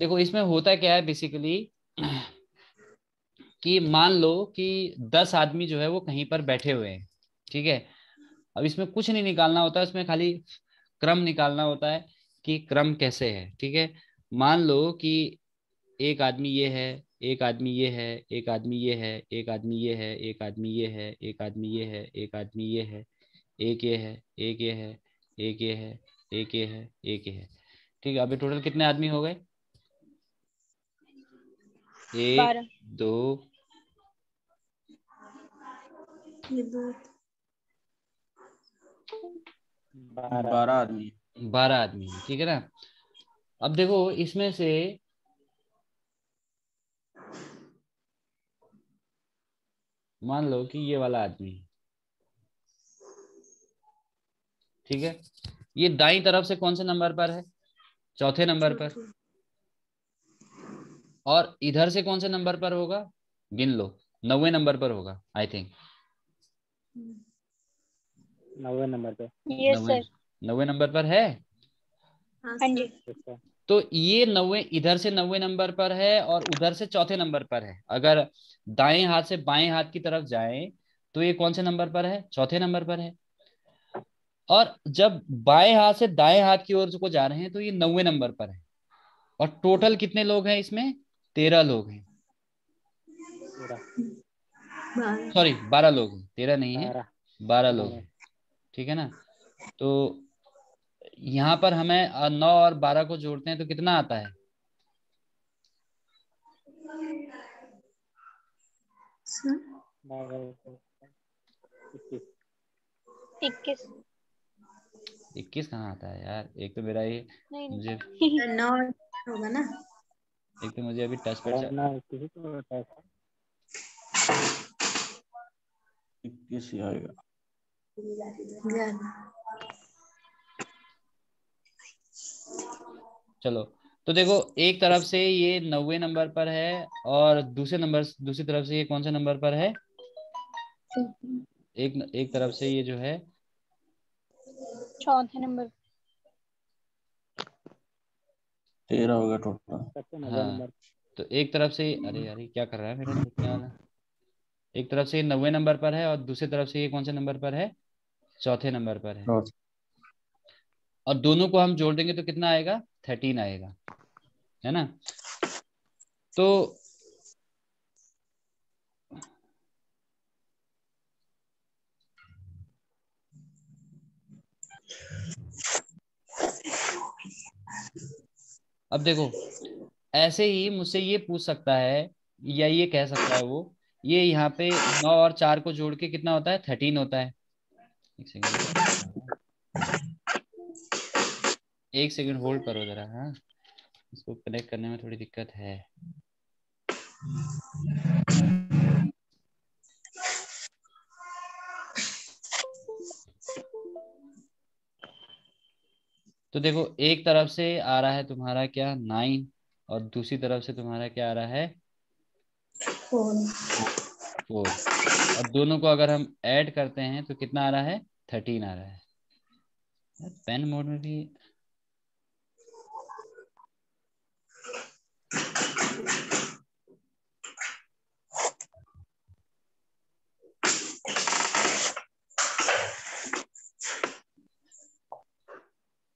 देखो इसमें होता क्या है बेसिकली कि मान लो कि दस आदमी जो है वो कहीं पर बैठे हुए हैं ठीक है अब इसमें कुछ नहीं निकालना होता है इसमें खाली क्रम निकालना होता है कि क्रम कैसे है ठीक है मान लो कि एक आदमी ये है एक आदमी ये है एक आदमी ये है एक आदमी ये है एक आदमी ये है एक आदमी ये है एक आदमी ये है एक ये है एक ये है एक ये है एक ये है एक ये है ठीक है अभी टोटल कितने आदमी हो गए एक दो बारह आदमी बारह आदमी ठीक है ना अब देखो इसमें से मान लो कि ये वाला आदमी ठीक है ये दाई तरफ से कौन से नंबर पर है चौथे नंबर पर और इधर से कौन से नंबर पर होगा गिन लो नवे नंबर पर होगा आई थिंक नवे नंबर पे नवे नंबर पर है हाँ, हाँ तो ये नवे इधर से नवे नंबर पर है और उधर से चौथे नंबर पर है अगर दाएं हाथ से बाएं हाथ की तरफ जाए तो ये कौन से नंबर पर है चौथे नंबर पर है और जब बाएं हाथ से दाएं हाथ की ओर को जा रहे हैं तो ये नवे नंबर पर है और टोटल कितने लोग हैं इसमें तेरह लोग हैं सॉरी बारह लोग हैं तेरह नहीं है बारह लोग हैं ठीक है ना तो यहाँ पर हमें नौ और बारह को जोड़ते हैं तो कितना आता है इक्कीस इक्कीस कहाँ आता है यार एक तो मेरा ये मुझे होगा ना एक तो मुझे अभी टच पर इक्कीस ही आएगा चलो तो देखो एक तरफ से ये नब्बे नंबर पर है और दूसरे नंबर दूसरी तरफ से ये कौन से नंबर पर है एक एक तरफ से ये जो है चौथे नंबर तेरह होगा टोटल हाँ तो एक तरफ से अरे यार क्या कर रहा है मेरा एक तरफ से ये नब्बे नंबर पर है और दूसरी तरफ से ये कौन से नंबर पर है चौथे नंबर पर है और दोनों को हम जोड़ देंगे तो कितना आएगा थर्टीन आएगा है ना तो अब देखो ऐसे ही मुझसे ये पूछ सकता है या ये कह सकता है वो ये यहाँ पे नौ और चार को जोड़ के कितना होता है थर्टीन होता है एक सेकंड एक सेकंड होल्ड करो जरा हाँ इसको कनेक्ट करने में थोड़ी दिक्कत है तो देखो एक तरफ से आ रहा है तुम्हारा क्या नाइन और दूसरी तरफ से तुम्हारा क्या आ रहा है फोर और दोनों को अगर हम ऐड करते हैं तो कितना आ रहा है थर्टीन आ रहा है पेन मोड में भी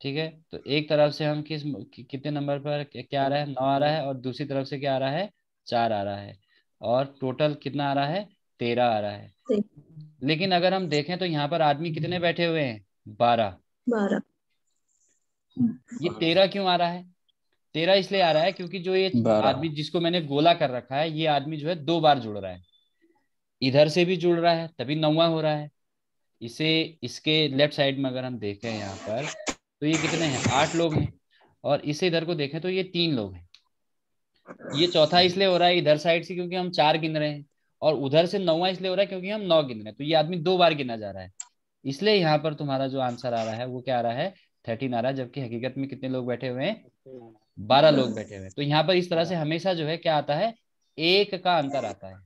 ठीक है तो एक तरफ से हम किस कि, कितने नंबर पर क्या आ रहा है नौ आ रहा है और दूसरी तरफ से क्या आ रहा है चार आ रहा है और टोटल कितना आ रहा है तेरह आ रहा है लेकिन अगर हम देखें तो यहाँ पर आदमी कितने हम्म। बैठे हुए हैं बारह बारह ये तेरह क्यों आ रहा है तेरह इसलिए आ रहा है क्योंकि जो ये आदमी जिसको मैंने गोला कर रखा है ये आदमी जो है दो बार जुड़ रहा है इधर से भी जुड़ रहा है तभी नौवा हो रहा है इसे इसके लेफ्ट साइड में अगर हम देखें यहाँ पर तो ये कितने हैं आठ लोग हैं और इसे इधर को देखें तो ये तीन लोग हैं ये चौथा इसलिए हो रहा है इधर साइड से क्योंकि हम चार गिन रहे हैं और उधर से नौवा इसलिए हो रहा है क्योंकि हम नौ गिन रहे हैं तो ये आदमी दो बार गिना जा रहा है इसलिए यहाँ पर तुम्हारा जो आंसर आ रहा है वो क्या आ रहा है थर्टीन आ रहा है जबकि हकीकत में कितने लोग बैठे हुए हैं बारह लोग बैठे हुए हैं तो यहाँ पर इस तरह से हमेशा जो है क्या आता है एक का अंतर आता है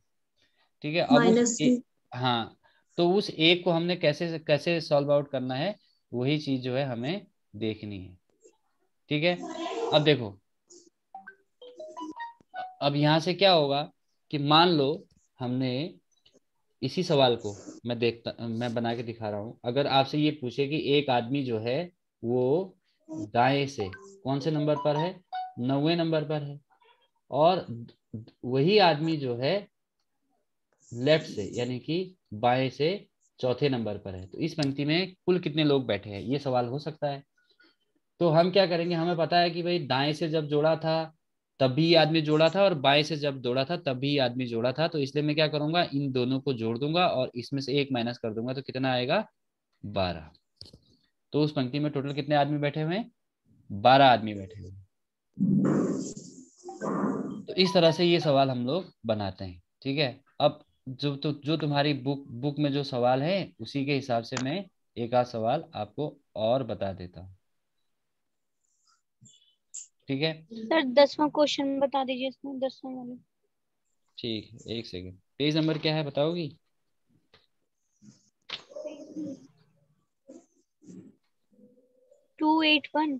ठीक है अब उस ए, हाँ तो उस एक को हमने कैसे कैसे सॉल्व आउट करना है वही चीज जो है हमें देखनी है ठीक है अब देखो अब यहां से क्या होगा कि मान लो हमने इसी सवाल को मैं देखता मैं बना के दिखा रहा हूँ अगर आपसे ये पूछे कि एक आदमी जो है वो दाएं से कौन से नंबर पर है नवे नंबर पर है और वही आदमी जो है लेफ्ट से यानी कि बाएं से चौथे नंबर पर है तो इस पंक्ति में कुल कितने लोग बैठे हैं ये सवाल हो सकता है तो हम क्या करेंगे हमें पता है कि भाई दाएं से जब जोड़ा था तभी आदमी जोड़ा था और बाएं से जब जोड़ा था तभी आदमी जोड़ा था तो इसलिए मैं क्या करूंगा इन दोनों को जोड़ दूंगा और इसमें से एक माइनस कर दूंगा तो कितना आएगा बारह तो उस पंक्ति में टोटल कितने आदमी बैठे हुए हैं बारह आदमी बैठे हुए तो इस तरह से ये सवाल हम लोग बनाते हैं ठीक है अब जो तो जो तुम्हारी बुक बुक में जो सवाल है उसी के हिसाब से मैं एक आध सवाल आपको और बता देता हूँ ठीक है सर दसवां क्वेश्चन बता दीजिए इसमें दसवां वाले ठीक एक सेकेंड पेज नंबर क्या है बताओगी two eight one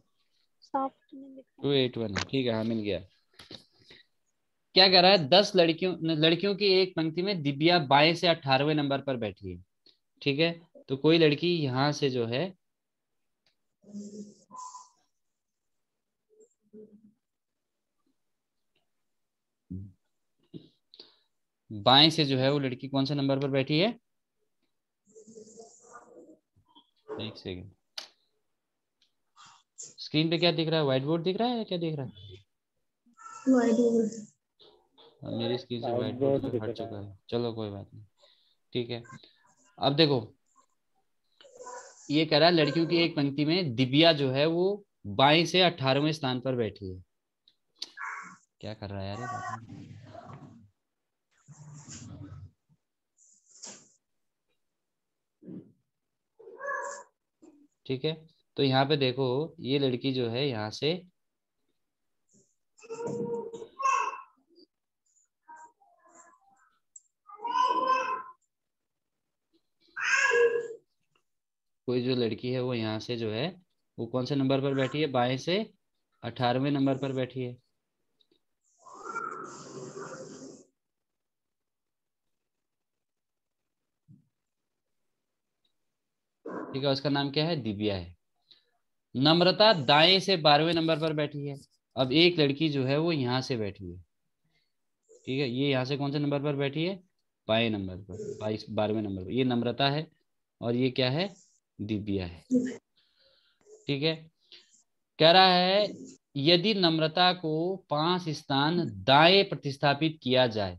two eight one ठीक है हाँ मिल गया क्या कह रहा है दस लड़कियों लड़कियों की एक पंक्ति में दिव्या बाएं से अठारहवें नंबर पर बैठी है ठीक है तो कोई लड़की यहां से जो है बाएं से जो है वो लड़की कौन से नंबर पर बैठी है एक सेकेंड स्क्रीन पे क्या दिख रहा है व्हाइट बोर्ड दिख रहा है या क्या दिख रहा है मेरी स्क्रीन से व्हाइट बोर्ड तो हट चुका है चलो कोई बात नहीं ठीक है अब देखो ये कह रहा है लड़कियों की एक पंक्ति में दिव्या जो है वो बाई से अठारहवें स्थान पर बैठी है क्या कर रहा है यार ठीक है तो यहाँ पे देखो ये लड़की जो है यहाँ से कोई जो लड़की है वो यहाँ से जो है वो कौन से नंबर पर बैठी है बाएं से अठारहवें नंबर पर बैठी है ठीक है उसका नाम क्या है दिव्या है नम्रता दाएं से बारहवें नंबर पर बैठी है अब एक लड़की जो है वो यहाँ से बैठी है ठीक है ये यहाँ से कौन से नंबर पर बैठी है बाएं नंबर पर बाईस बारहवें नंबर पर ये नम्रता है और ये क्या है दिव्या है ठीक है कह रहा है यदि नम्रता को पांच स्थान दाएं प्रतिस्थापित किया जाए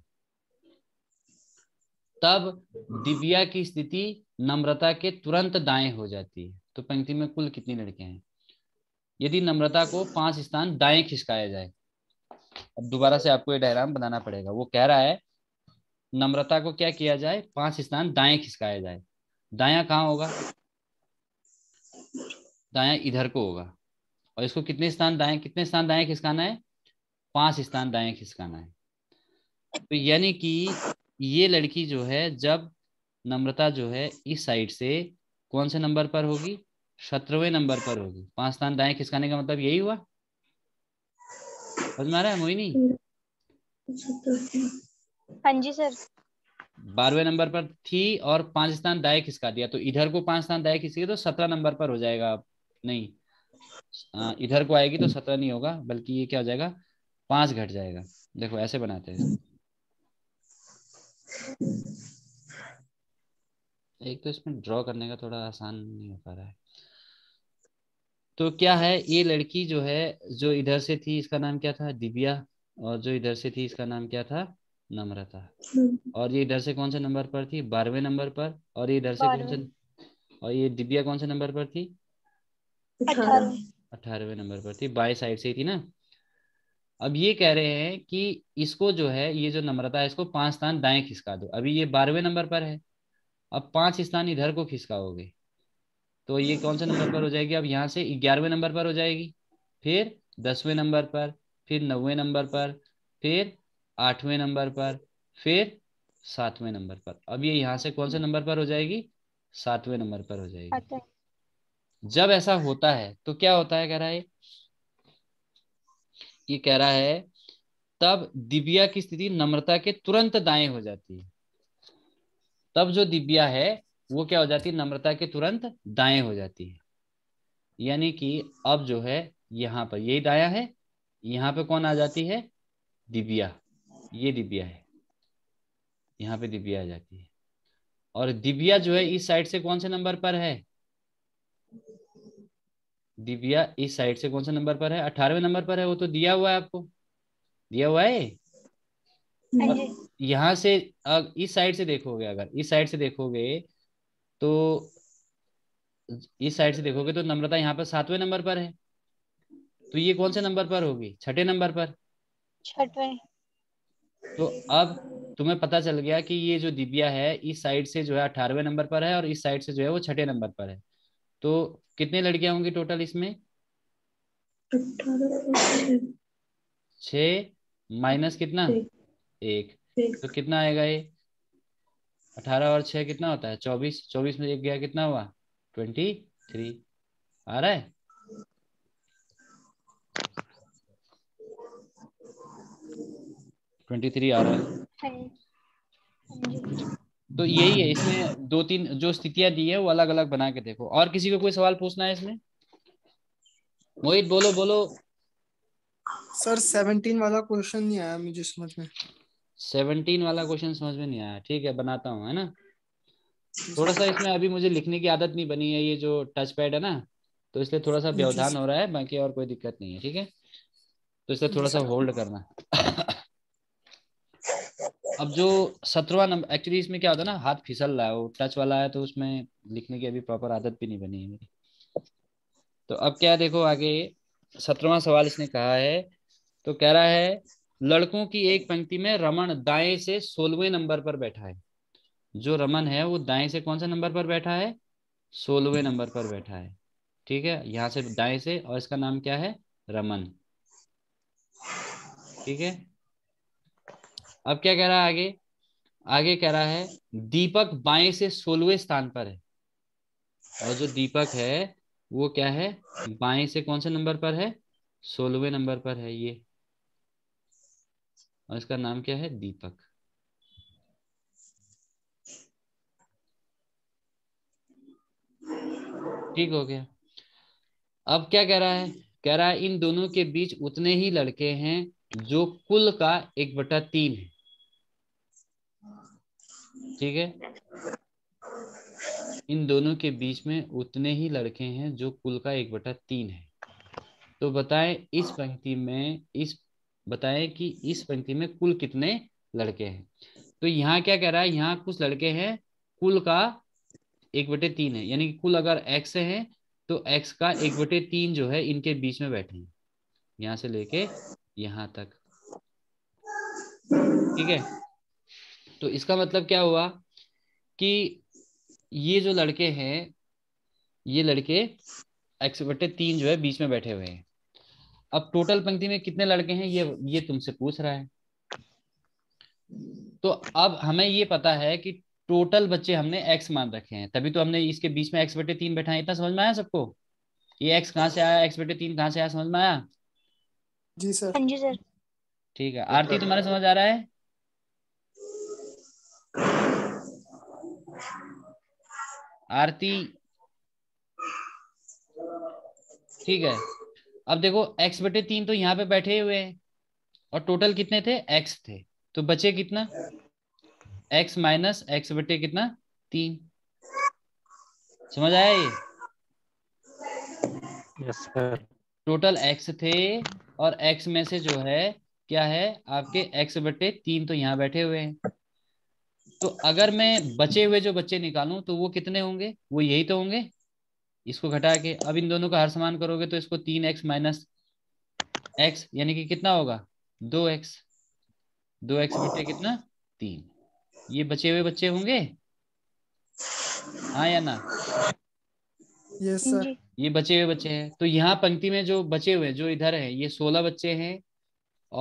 तब दिव्या की स्थिति नम्रता के तुरंत दाएं हो जाती है तो पंक्ति में कुल कितनी लड़के हैं यदि नम्रता को पांच स्थान दाएं खिसकाया जाए अब दोबारा से आपको ये डायग्राम बनाना पड़ेगा वो कह रहा है नम्रता को क्या किया जाए पांच स्थान दाएं खिसकाया जाए दाया कहाँ होगा दाया इधर को होगा और इसको कितने स्थान दाएं कितने स्थान दाएं खिसकाना है पांच स्थान दाएं खिसकाना है तो यानी कि ये लड़की जो है जब नम्रता जो है इस साइड से कौन से नंबर पर होगी सत्रहवें नंबर पर होगी पांच स्थान दाएं खिसकाने का मतलब यही हुआ समझ में आ रहा है मोहिनी हाँ जी सर बारहवें नंबर पर थी और पांच स्थान दाएं खिसका दिया तो इधर को पांच स्थान दाएं खिसके तो सत्रह नंबर पर हो जाएगा आप नहीं आ, इधर को आएगी तो सत्रह नहीं होगा बल्कि ये क्या हो जाएगा पांच घट जाएगा देखो ऐसे बनाते हैं एक तो इसमें ड्रॉ करने का थोड़ा आसान नहीं हो पा रहा है तो क्या है ये लड़की जो है जो इधर से थी इसका नाम क्या था दिव्या और जो इधर से थी इसका नाम क्या था नम्रता और ये इधर से कौन से नंबर पर थी बारहवें नंबर पर और ये इधर से कौन से और ये दिव्या कौन से नंबर पर थी अठारहवें नंबर पर थी बाएं साइड से थी ना अब ये कह रहे हैं कि इसको जो है ये जो नम्रता है इसको पांच स्थान दाएं खिसका दो अभी ये बारहवें नंबर पर है अब पांच स्थान इधर को खिसकाओगे तो ये कौन से नंबर पर हो जाएगी अब यहाँ से ग्यारहवें नंबर पर हो जाएगी फिर दसवें नंबर पर फिर नौवे नंबर पर फिर आठवें नंबर पर फिर सातवें नंबर पर अब ये यहाँ से कौन से नंबर पर हो जाएगी सातवें नंबर पर हो जाएगी अच्छा। जब ऐसा होता है तो क्या होता है कह रहा है ये कह रहा है तब दिव्या की स्थिति नम्रता के तुरंत दाएं हो जाती है तब जो दिव्या है वो क्या हो जाती है नम्रता के तुरंत दाएं हो जाती है यानी कि अब जो है यहाँ पर यही दाया है यहाँ पे कौन आ जाती है दिव्या ये दिव्या है यहाँ पे दिव्या आ जाती है और दिव्या जो है इस साइड से कौन से नंबर पर है दिव्या इस साइड से कौन सा नंबर पर है अठारहवें नंबर पर है वो तो दिया हुआ है आपको दिया हुआ है हाँ यहाँ से इस साइड से देखोगे अगर इस साइड से देखोगे तो इस साइड से देखोगे तो नम्रता यहाँ पर सातवें नंबर पर है तो ये कौन से नंबर पर होगी छठे नंबर पर छठवें तो अब तुम्हें पता चल गया कि ये जो दिव्या है इस साइड से जो है अठारहवें नंबर पर है और इस साइड से जो है वो छठे नंबर पर है तो कितने लड़कियां होंगी टोटल इसमें छ माइनस कितना एक तो कितना आएगा ये अठारह और छह कितना होता है चौबीस चौबीस में एक गया कितना हुआ ट्वेंटी थ्री आ रहा है ट्वेंटी थ्री आ रहा है तो यही है इसमें हाँ। दो तीन जो स्थितियां दी है वो अलग अलग बना के देखो और किसी को कोई सवाल पूछना है इसमें मोहित बोलो बोलो सर सेवनटीन वाला क्वेश्चन नहीं आया मुझे समझ में सेवनटीन वाला क्वेश्चन समझ में नहीं आया ठीक है बनाता हूँ है ना थोड़ा सा इसमें अभी मुझे लिखने की आदत नहीं बनी है ये जो टच पैड है ना तो इसलिए थोड़ा सा व्यवधान हो रहा है बाकी और कोई दिक्कत नहीं है ठीक है तो इसलिए थोड़ा सा होल्ड करना अब जो सत्रवा नंबर एक्चुअली इसमें क्या होता है ना हाथ फिसल रहा है वो टच वाला है तो उसमें लिखने की अभी प्रॉपर आदत भी नहीं बनी है मेरी तो अब क्या देखो आगे सत्रवा सवाल इसने कहा है तो कह रहा है लड़कों की एक पंक्ति में रमन दाएं से सोलवे नंबर पर बैठा है जो रमन है वो दाएं से कौन से नंबर पर बैठा है सोलवे नंबर पर बैठा है ठीक है यहाँ से दाएं से और इसका नाम क्या है रमन ठीक है अब क्या कह रहा है आगे आगे कह रहा है दीपक बाएं से सोलवे स्थान पर है और जो दीपक है वो क्या है बाएं से कौन से नंबर पर है सोलवे नंबर पर है ये और इसका नाम क्या है दीपक ठीक हो गया अब क्या कह रहा है कह रहा है इन दोनों के बीच उतने ही लड़के हैं जो कुल का एक बटा तीन है ठीक है इन दोनों के बीच में उतने ही लड़के हैं जो कुल का एक बटा तीन है तो बताएं इस पंक्ति में इस बताएं कि इस पंक्ति में कुल कितने लड़के हैं तो यहाँ क्या कह रहा है यहाँ कुछ लड़के हैं कुल का एक बटे तीन है यानी कि कुल अगर एक्स है तो एक्स का एक बटे तीन जो है इनके बीच में बैठे हैं यहां से लेके यहाँ तक ठीक है तो इसका मतलब क्या हुआ कि ये जो लड़के हैं ये लड़के एक्स बटे तीन जो है बीच में बैठे हुए हैं अब टोटल पंक्ति में कितने लड़के हैं ये ये तुमसे पूछ रहा है तो अब हमें ये पता है कि टोटल बच्चे हमने एक्स मान रखे हैं तभी तो हमने इसके बीच में एक्स बटे तीन बैठा है इतना समझ में आया सबको ये एक्स कहाँ से आया एक्स बटे तीन कहाँ से आया समझ में आया जी सर हाँ जी सर ठीक है आरती तुम्हारा समझ आ रहा है आरती ठीक है अब देखो x बटे तीन तो यहाँ पे बैठे हुए हैं और टोटल कितने थे x थे तो बचे कितना x माइनस एक्स बटे कितना तीन समझ आया ये yes, टोटल x थे और x में से जो है क्या है आपके x बटे तीन तो यहाँ बैठे हुए हैं तो अगर मैं बचे हुए जो बच्चे निकालूं तो वो कितने होंगे वो यही तो होंगे इसको घटा के अब इन दोनों का हर समान करोगे तो इसको तीन एक्स माइनस एक्स यानी कि कितना होगा दो एक्स दो एक्स बटे कितना तीन ये बचे हुए बच्चे होंगे हाँ या ना यस सर ये बचे हुए बच्चे हैं तो यहाँ पंक्ति में जो बचे हुए जो इधर है ये सोलह बच्चे हैं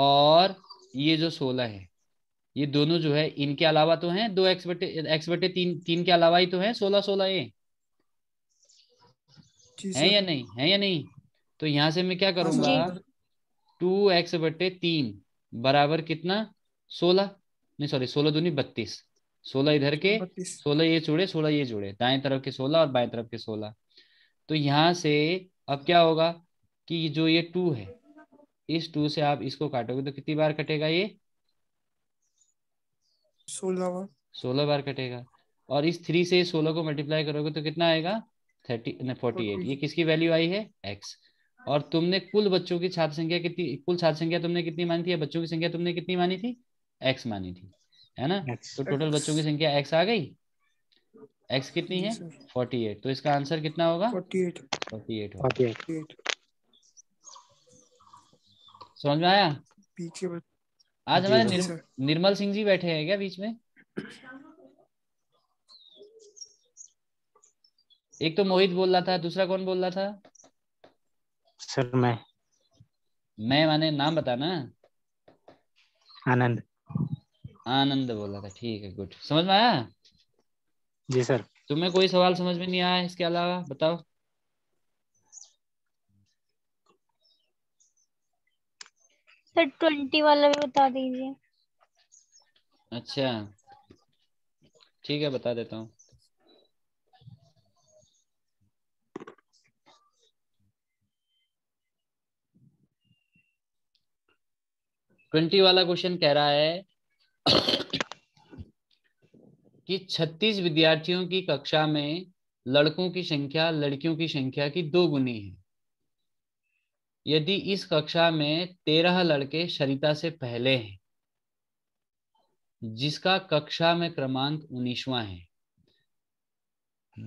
और ये जो सोलह है ये दोनों जो है इनके अलावा तो हैं दो एक्स बटे एक्स बटे तीन तीन के अलावा ही तो है सोलह सोलह ए है या नहीं है या नहीं तो यहाँ से मैं क्या हाँ करूंगा टू एक्स बटे तीन बराबर कितना सोलह नहीं सॉरी सोलह दूनी बत्तीस सोलह इधर के सोलह ये जुड़े सोलह ये जुड़े दाएं तरफ के सोलह और बाएं तरफ के सोलह तो यहाँ से अब क्या होगा कि जो ये टू है इस टू से आप इसको काटोगे तो कितनी बार कटेगा ये सोलह बार कटेगा और इस थ्री से सोलह को मल्टीप्लाई करोगे तो कितना आएगा थर्टी फोर्टी एट ये किसकी वैल्यू आई है एक्स और तुमने कुल बच्चों की छात्र संख्या कितनी कुल छात्र संख्या तुमने कितनी मानी थी या बच्चों की संख्या तुमने कितनी मानी थी एक्स मानी थी है ना X, तो टोटल बच्चों की संख्या एक्स आ गई एक्स कितनी है फोर्टी एट तो इसका आंसर कितना होगा फोर्टी एट समझ में आया पीछे आज हमारे निर्म, निर्मल सिंह जी बैठे हैं क्या बीच में एक तो मोहित बोल रहा था दूसरा कौन बोल रहा था सर मैं मैं माने नाम बताना आनंद आनंद बोल रहा था ठीक है गुड समझ में आया जी सर तुम्हें कोई सवाल समझ में नहीं आया इसके अलावा बताओ सर ट्वेंटी वाला भी बता दीजिए अच्छा ठीक है बता देता हूँ ट्वेंटी वाला क्वेश्चन कह रहा है कि छत्तीस विद्यार्थियों की कक्षा में लड़कों की संख्या लड़कियों की संख्या की दो गुनी है यदि इस कक्षा में तेरह लड़के सरिता से पहले हैं जिसका कक्षा में क्रमांक उन्नीसवा है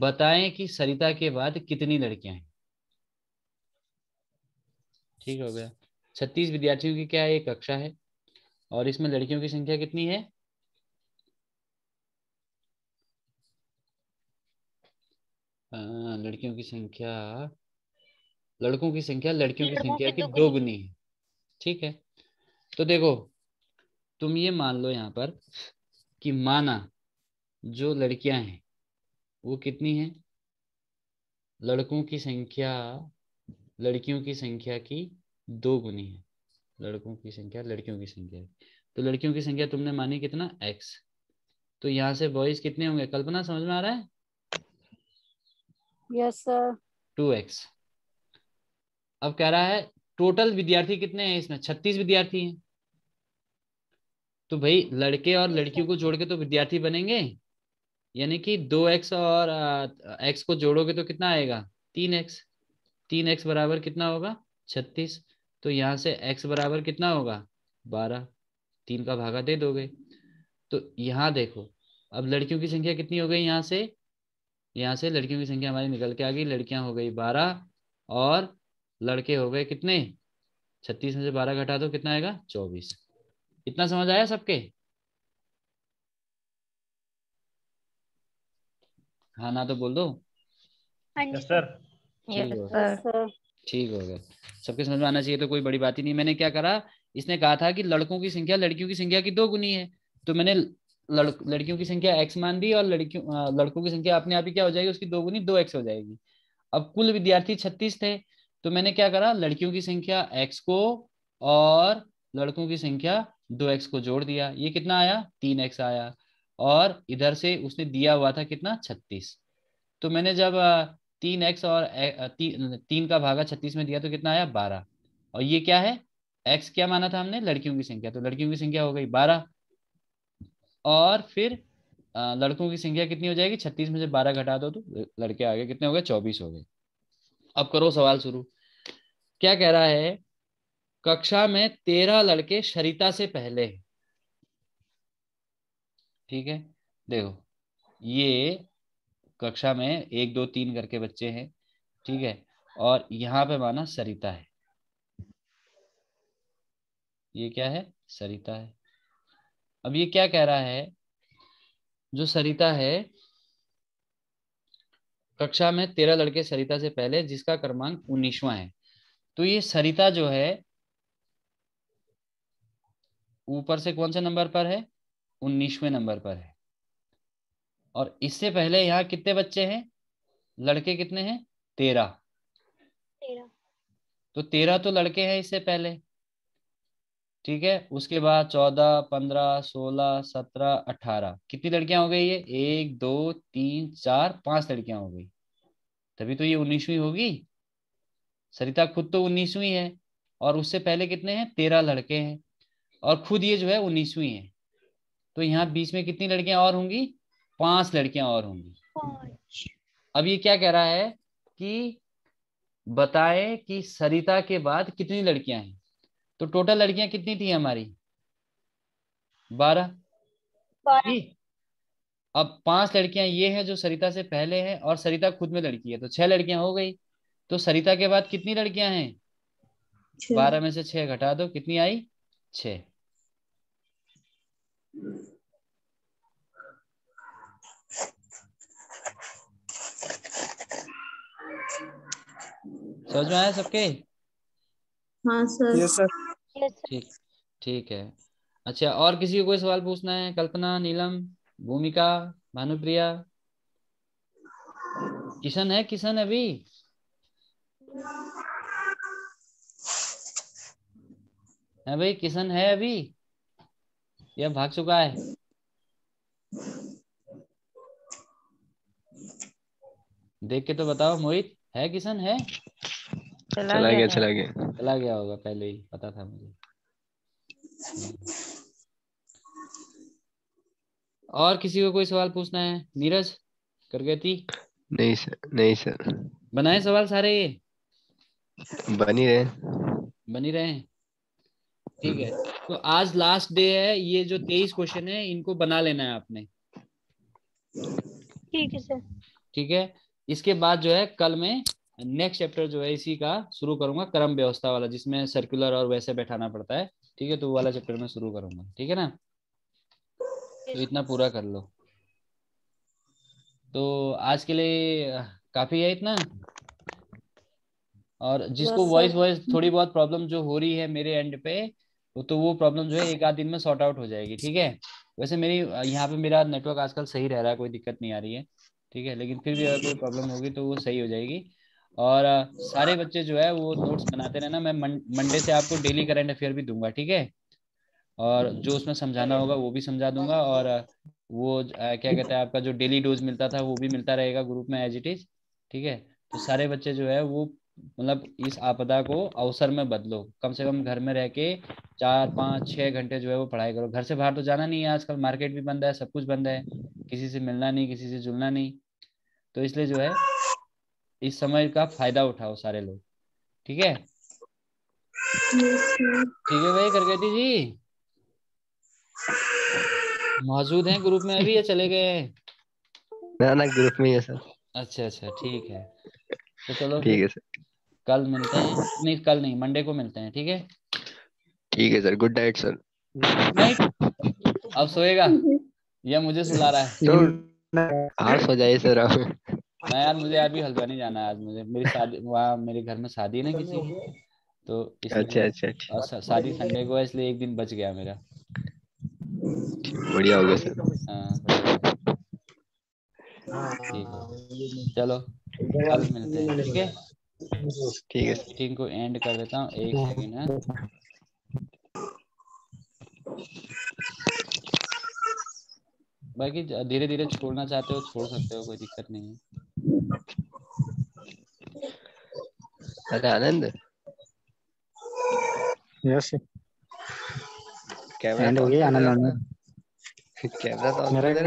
बताएं कि सरिता के बाद कितनी लड़कियां हैं ठीक हो गया छत्तीस विद्यार्थियों की क्या एक कक्षा है और इसमें लड़कियों की संख्या कितनी है आ, लड़कियों की संख्या लड़कों की संख्या लड़कियों की संख्या की तो दोगुनी है ठीक है तो देखो तुम ये मान लो यहाँ पर कि माना जो लड़कियां हैं वो कितनी है लड़कों की संख्या लड़कियों की संख्या की दो गुनी है लड़कों की संख्या लड़कियों की संख्या तो लड़कियों की संख्या तुमने मानी कितना एक्स तो यहाँ से बॉयज कितने होंगे कल्पना समझ में आ रहा है यस सर टू एक्स अब कह रहा है टोटल विद्यार्थी कितने हैं इसमें छत्तीस विद्यार्थी हैं तो भाई लड़के और लड़कियों को जोड़ के तो विद्यार्थी बनेंगे यानी कि दो एक्स और एक्स को जोड़ोगे तो कितना आएगा तीन एक्स तीन एक्स बराबर कितना होगा छत्तीस तो यहाँ से एक्स बराबर कितना होगा बारह तीन का भागा दे दोगे तो यहाँ देखो अब लड़कियों की संख्या कितनी हो गई यहाँ से यहाँ से लड़कियों की संख्या हमारी निकल के आ गई लड़कियां हो गई बारह और लड़के हो गए कितने छत्तीस में से बारह घटा दो कितना आएगा चौबीस इतना समझ आया सबके हाँ ना तो बोल दो सर हाँ ठीक हो गया सबके समझ में आना चाहिए तो कोई बड़ी बात ही नहीं मैंने क्या करा इसने कहा था कि लड़कों की संख्या लड़कियों की संख्या की दो गुनी है तो मैंने लड़, लड़कियों की संख्या एक्स मान दी और लड़कियों लड़कों की संख्या अपने आप ही क्या हो जाएगी उसकी दो गुनी दो एक्स हो जाएगी अब कुल विद्यार्थी छत्तीस थे तो मैंने क्या करा लड़कियों की संख्या एक्स को और लड़कों की संख्या दो एक्स को जोड़ दिया ये कितना आया तीन एक्स आया और इधर से उसने दिया हुआ था कितना छत्तीस तो मैंने जब तीन एक्स और ती, तीन का भागा छत्तीस में दिया तो कितना आया बारह और ये क्या है एक्स क्या माना था हमने लड़कियों की संख्या तो लड़कियों की संख्या हो गई बारह और फिर लड़कों की संख्या कितनी हो जाएगी छत्तीस में से बारह घटा दो तो लड़के आ गए कितने हो गए चौबीस हो गए अब करो सवाल शुरू क्या कह रहा है कक्षा में तेरह लड़के शरिता से पहले ठीक है देखो ये कक्षा में एक दो तीन करके बच्चे हैं ठीक है और यहां पे माना सरिता है ये क्या है सरिता है अब ये क्या कह रहा है जो सरिता है कक्षा में तेरह लड़के सरिता से पहले जिसका क्रमांक उन्नीसवा है तो ये सरिता जो है ऊपर से कौन से नंबर पर है उन्नीसवें नंबर पर है और इससे पहले यहाँ कितने बच्चे हैं लड़के कितने हैं तेरह तेरह तो तेरह तो लड़के हैं इससे पहले ठीक है उसके बाद चौदह पंद्रह सोलह सत्रह अठारह कितनी लड़कियां हो गई ये एक दो तीन चार पांच लड़कियां हो गई तभी तो ये उन्नीसवीं होगी सरिता खुद तो उन्नीसवीं है और उससे पहले कितने हैं तेरह लड़के हैं और खुद ये जो है उन्नीसवीं है तो यहाँ बीच में कितनी लड़कियां और होंगी पांच लड़कियां और होंगी अब ये क्या कह रहा है कि बताएं कि सरिता के बाद कितनी लड़कियां हैं तो टोटल लड़कियां कितनी थी हमारी बारह अब पांच लड़कियां ये हैं जो सरिता से पहले हैं और सरिता खुद में लड़की है तो छह लड़कियां हो गई तो सरिता के बाद कितनी लड़कियां हैं बारह में से छह घटा दो कितनी आई छ समझ में आया सबके हाँ सर यस सर ठीक ठीक है अच्छा और किसी को कोई सवाल पूछना है कल्पना नीलम भूमिका भानुप्रिया किशन है किशन अभी है हाँ भाई किशन है अभी या भाग चुका है देख के तो बताओ मोहित है किशन है चला, चला गया चला गया चला गया होगा पहले ही पता था मुझे और किसी को कोई सवाल पूछना है नीरज कर थी नहीं सर नहीं सर बनाए सवाल सारे ये बनी रहे बनी रहे ठीक है तो आज लास्ट डे है ये जो तेईस क्वेश्चन है इनको बना लेना है आपने ठीक है सर ठीक है इसके बाद जो है कल में नेक्स्ट चैप्टर जो है इसी का शुरू करूंगा क्रम व्यवस्था वाला जिसमें सर्कुलर और वैसे बैठाना पड़ता है ठीक है तो वाला चैप्टर में शुरू करूंगा ठीक है ना तो इतना पूरा कर लो तो आज के लिए काफी है इतना और जिसको वॉइस वॉइस थोड़ी बहुत प्रॉब्लम जो हो रही है मेरे एंड पे तो वो प्रॉब्लम जो है एक आध दिन में सॉर्ट आउट हो जाएगी ठीक है वैसे मेरी यहाँ पे मेरा नेटवर्क आजकल सही रह रहा है कोई दिक्कत नहीं आ रही है ठीक है लेकिन फिर भी अगर कोई प्रॉब्लम होगी तो वो सही हो जाएगी और सारे बच्चे जो है वो नोट्स बनाते रहना मैं मंडे से आपको डेली करंट अफेयर भी दूंगा ठीक है और जो उसमें समझाना होगा वो भी समझा दूंगा और वो क्या कहते हैं आपका जो डेली डोज मिलता था वो भी मिलता रहेगा ग्रुप में एज इट इज ठीक है तो सारे बच्चे जो है वो मतलब इस आपदा को अवसर में बदलो कम से कम घर में रह के चार पाँच छः घंटे जो है वो पढ़ाई करो घर से बाहर तो जाना नहीं है आजकल मार्केट भी बंद है सब कुछ बंद है किसी से मिलना नहीं किसी से जुलना नहीं तो इसलिए जो है इस समय का फायदा उठाओ सारे लोग ठीक है ठीक है भाई करगति जी मौजूद हैं ग्रुप में अभी या चले गए ना ना ग्रुप में है सर अच्छा अच्छा ठीक है तो चलो ठीक है सर कल मिलते हैं नहीं कल नहीं मंडे को मिलते हैं ठीक है ठीक है sir good night sir night अब सोएगा या मुझे सुला रहा है तो- हाँ सो जाइए सर आप मैं यार मुझे अभी हल्द्वानी जाना है आज मुझे मेरी शादी वहाँ मेरे घर में शादी है ना किसी तो अच्छा अच्छा अच्छा शादी संडे को है इसलिए एक दिन बच गया मेरा बढ़िया हो गया सर हाँ, ठीक है चलो कल मिलते हैं ठीक है ठीक है मीटिंग को एंड कर देता हूँ एक सेकेंड है हाँ। बाकी धीरे धीरे छोड़ना चाहते हो छोड़ सकते हो कोई दिक्कत नहीं है अरे आनंद यस कैमरा हो गया आनंद कैमरा तो मेरा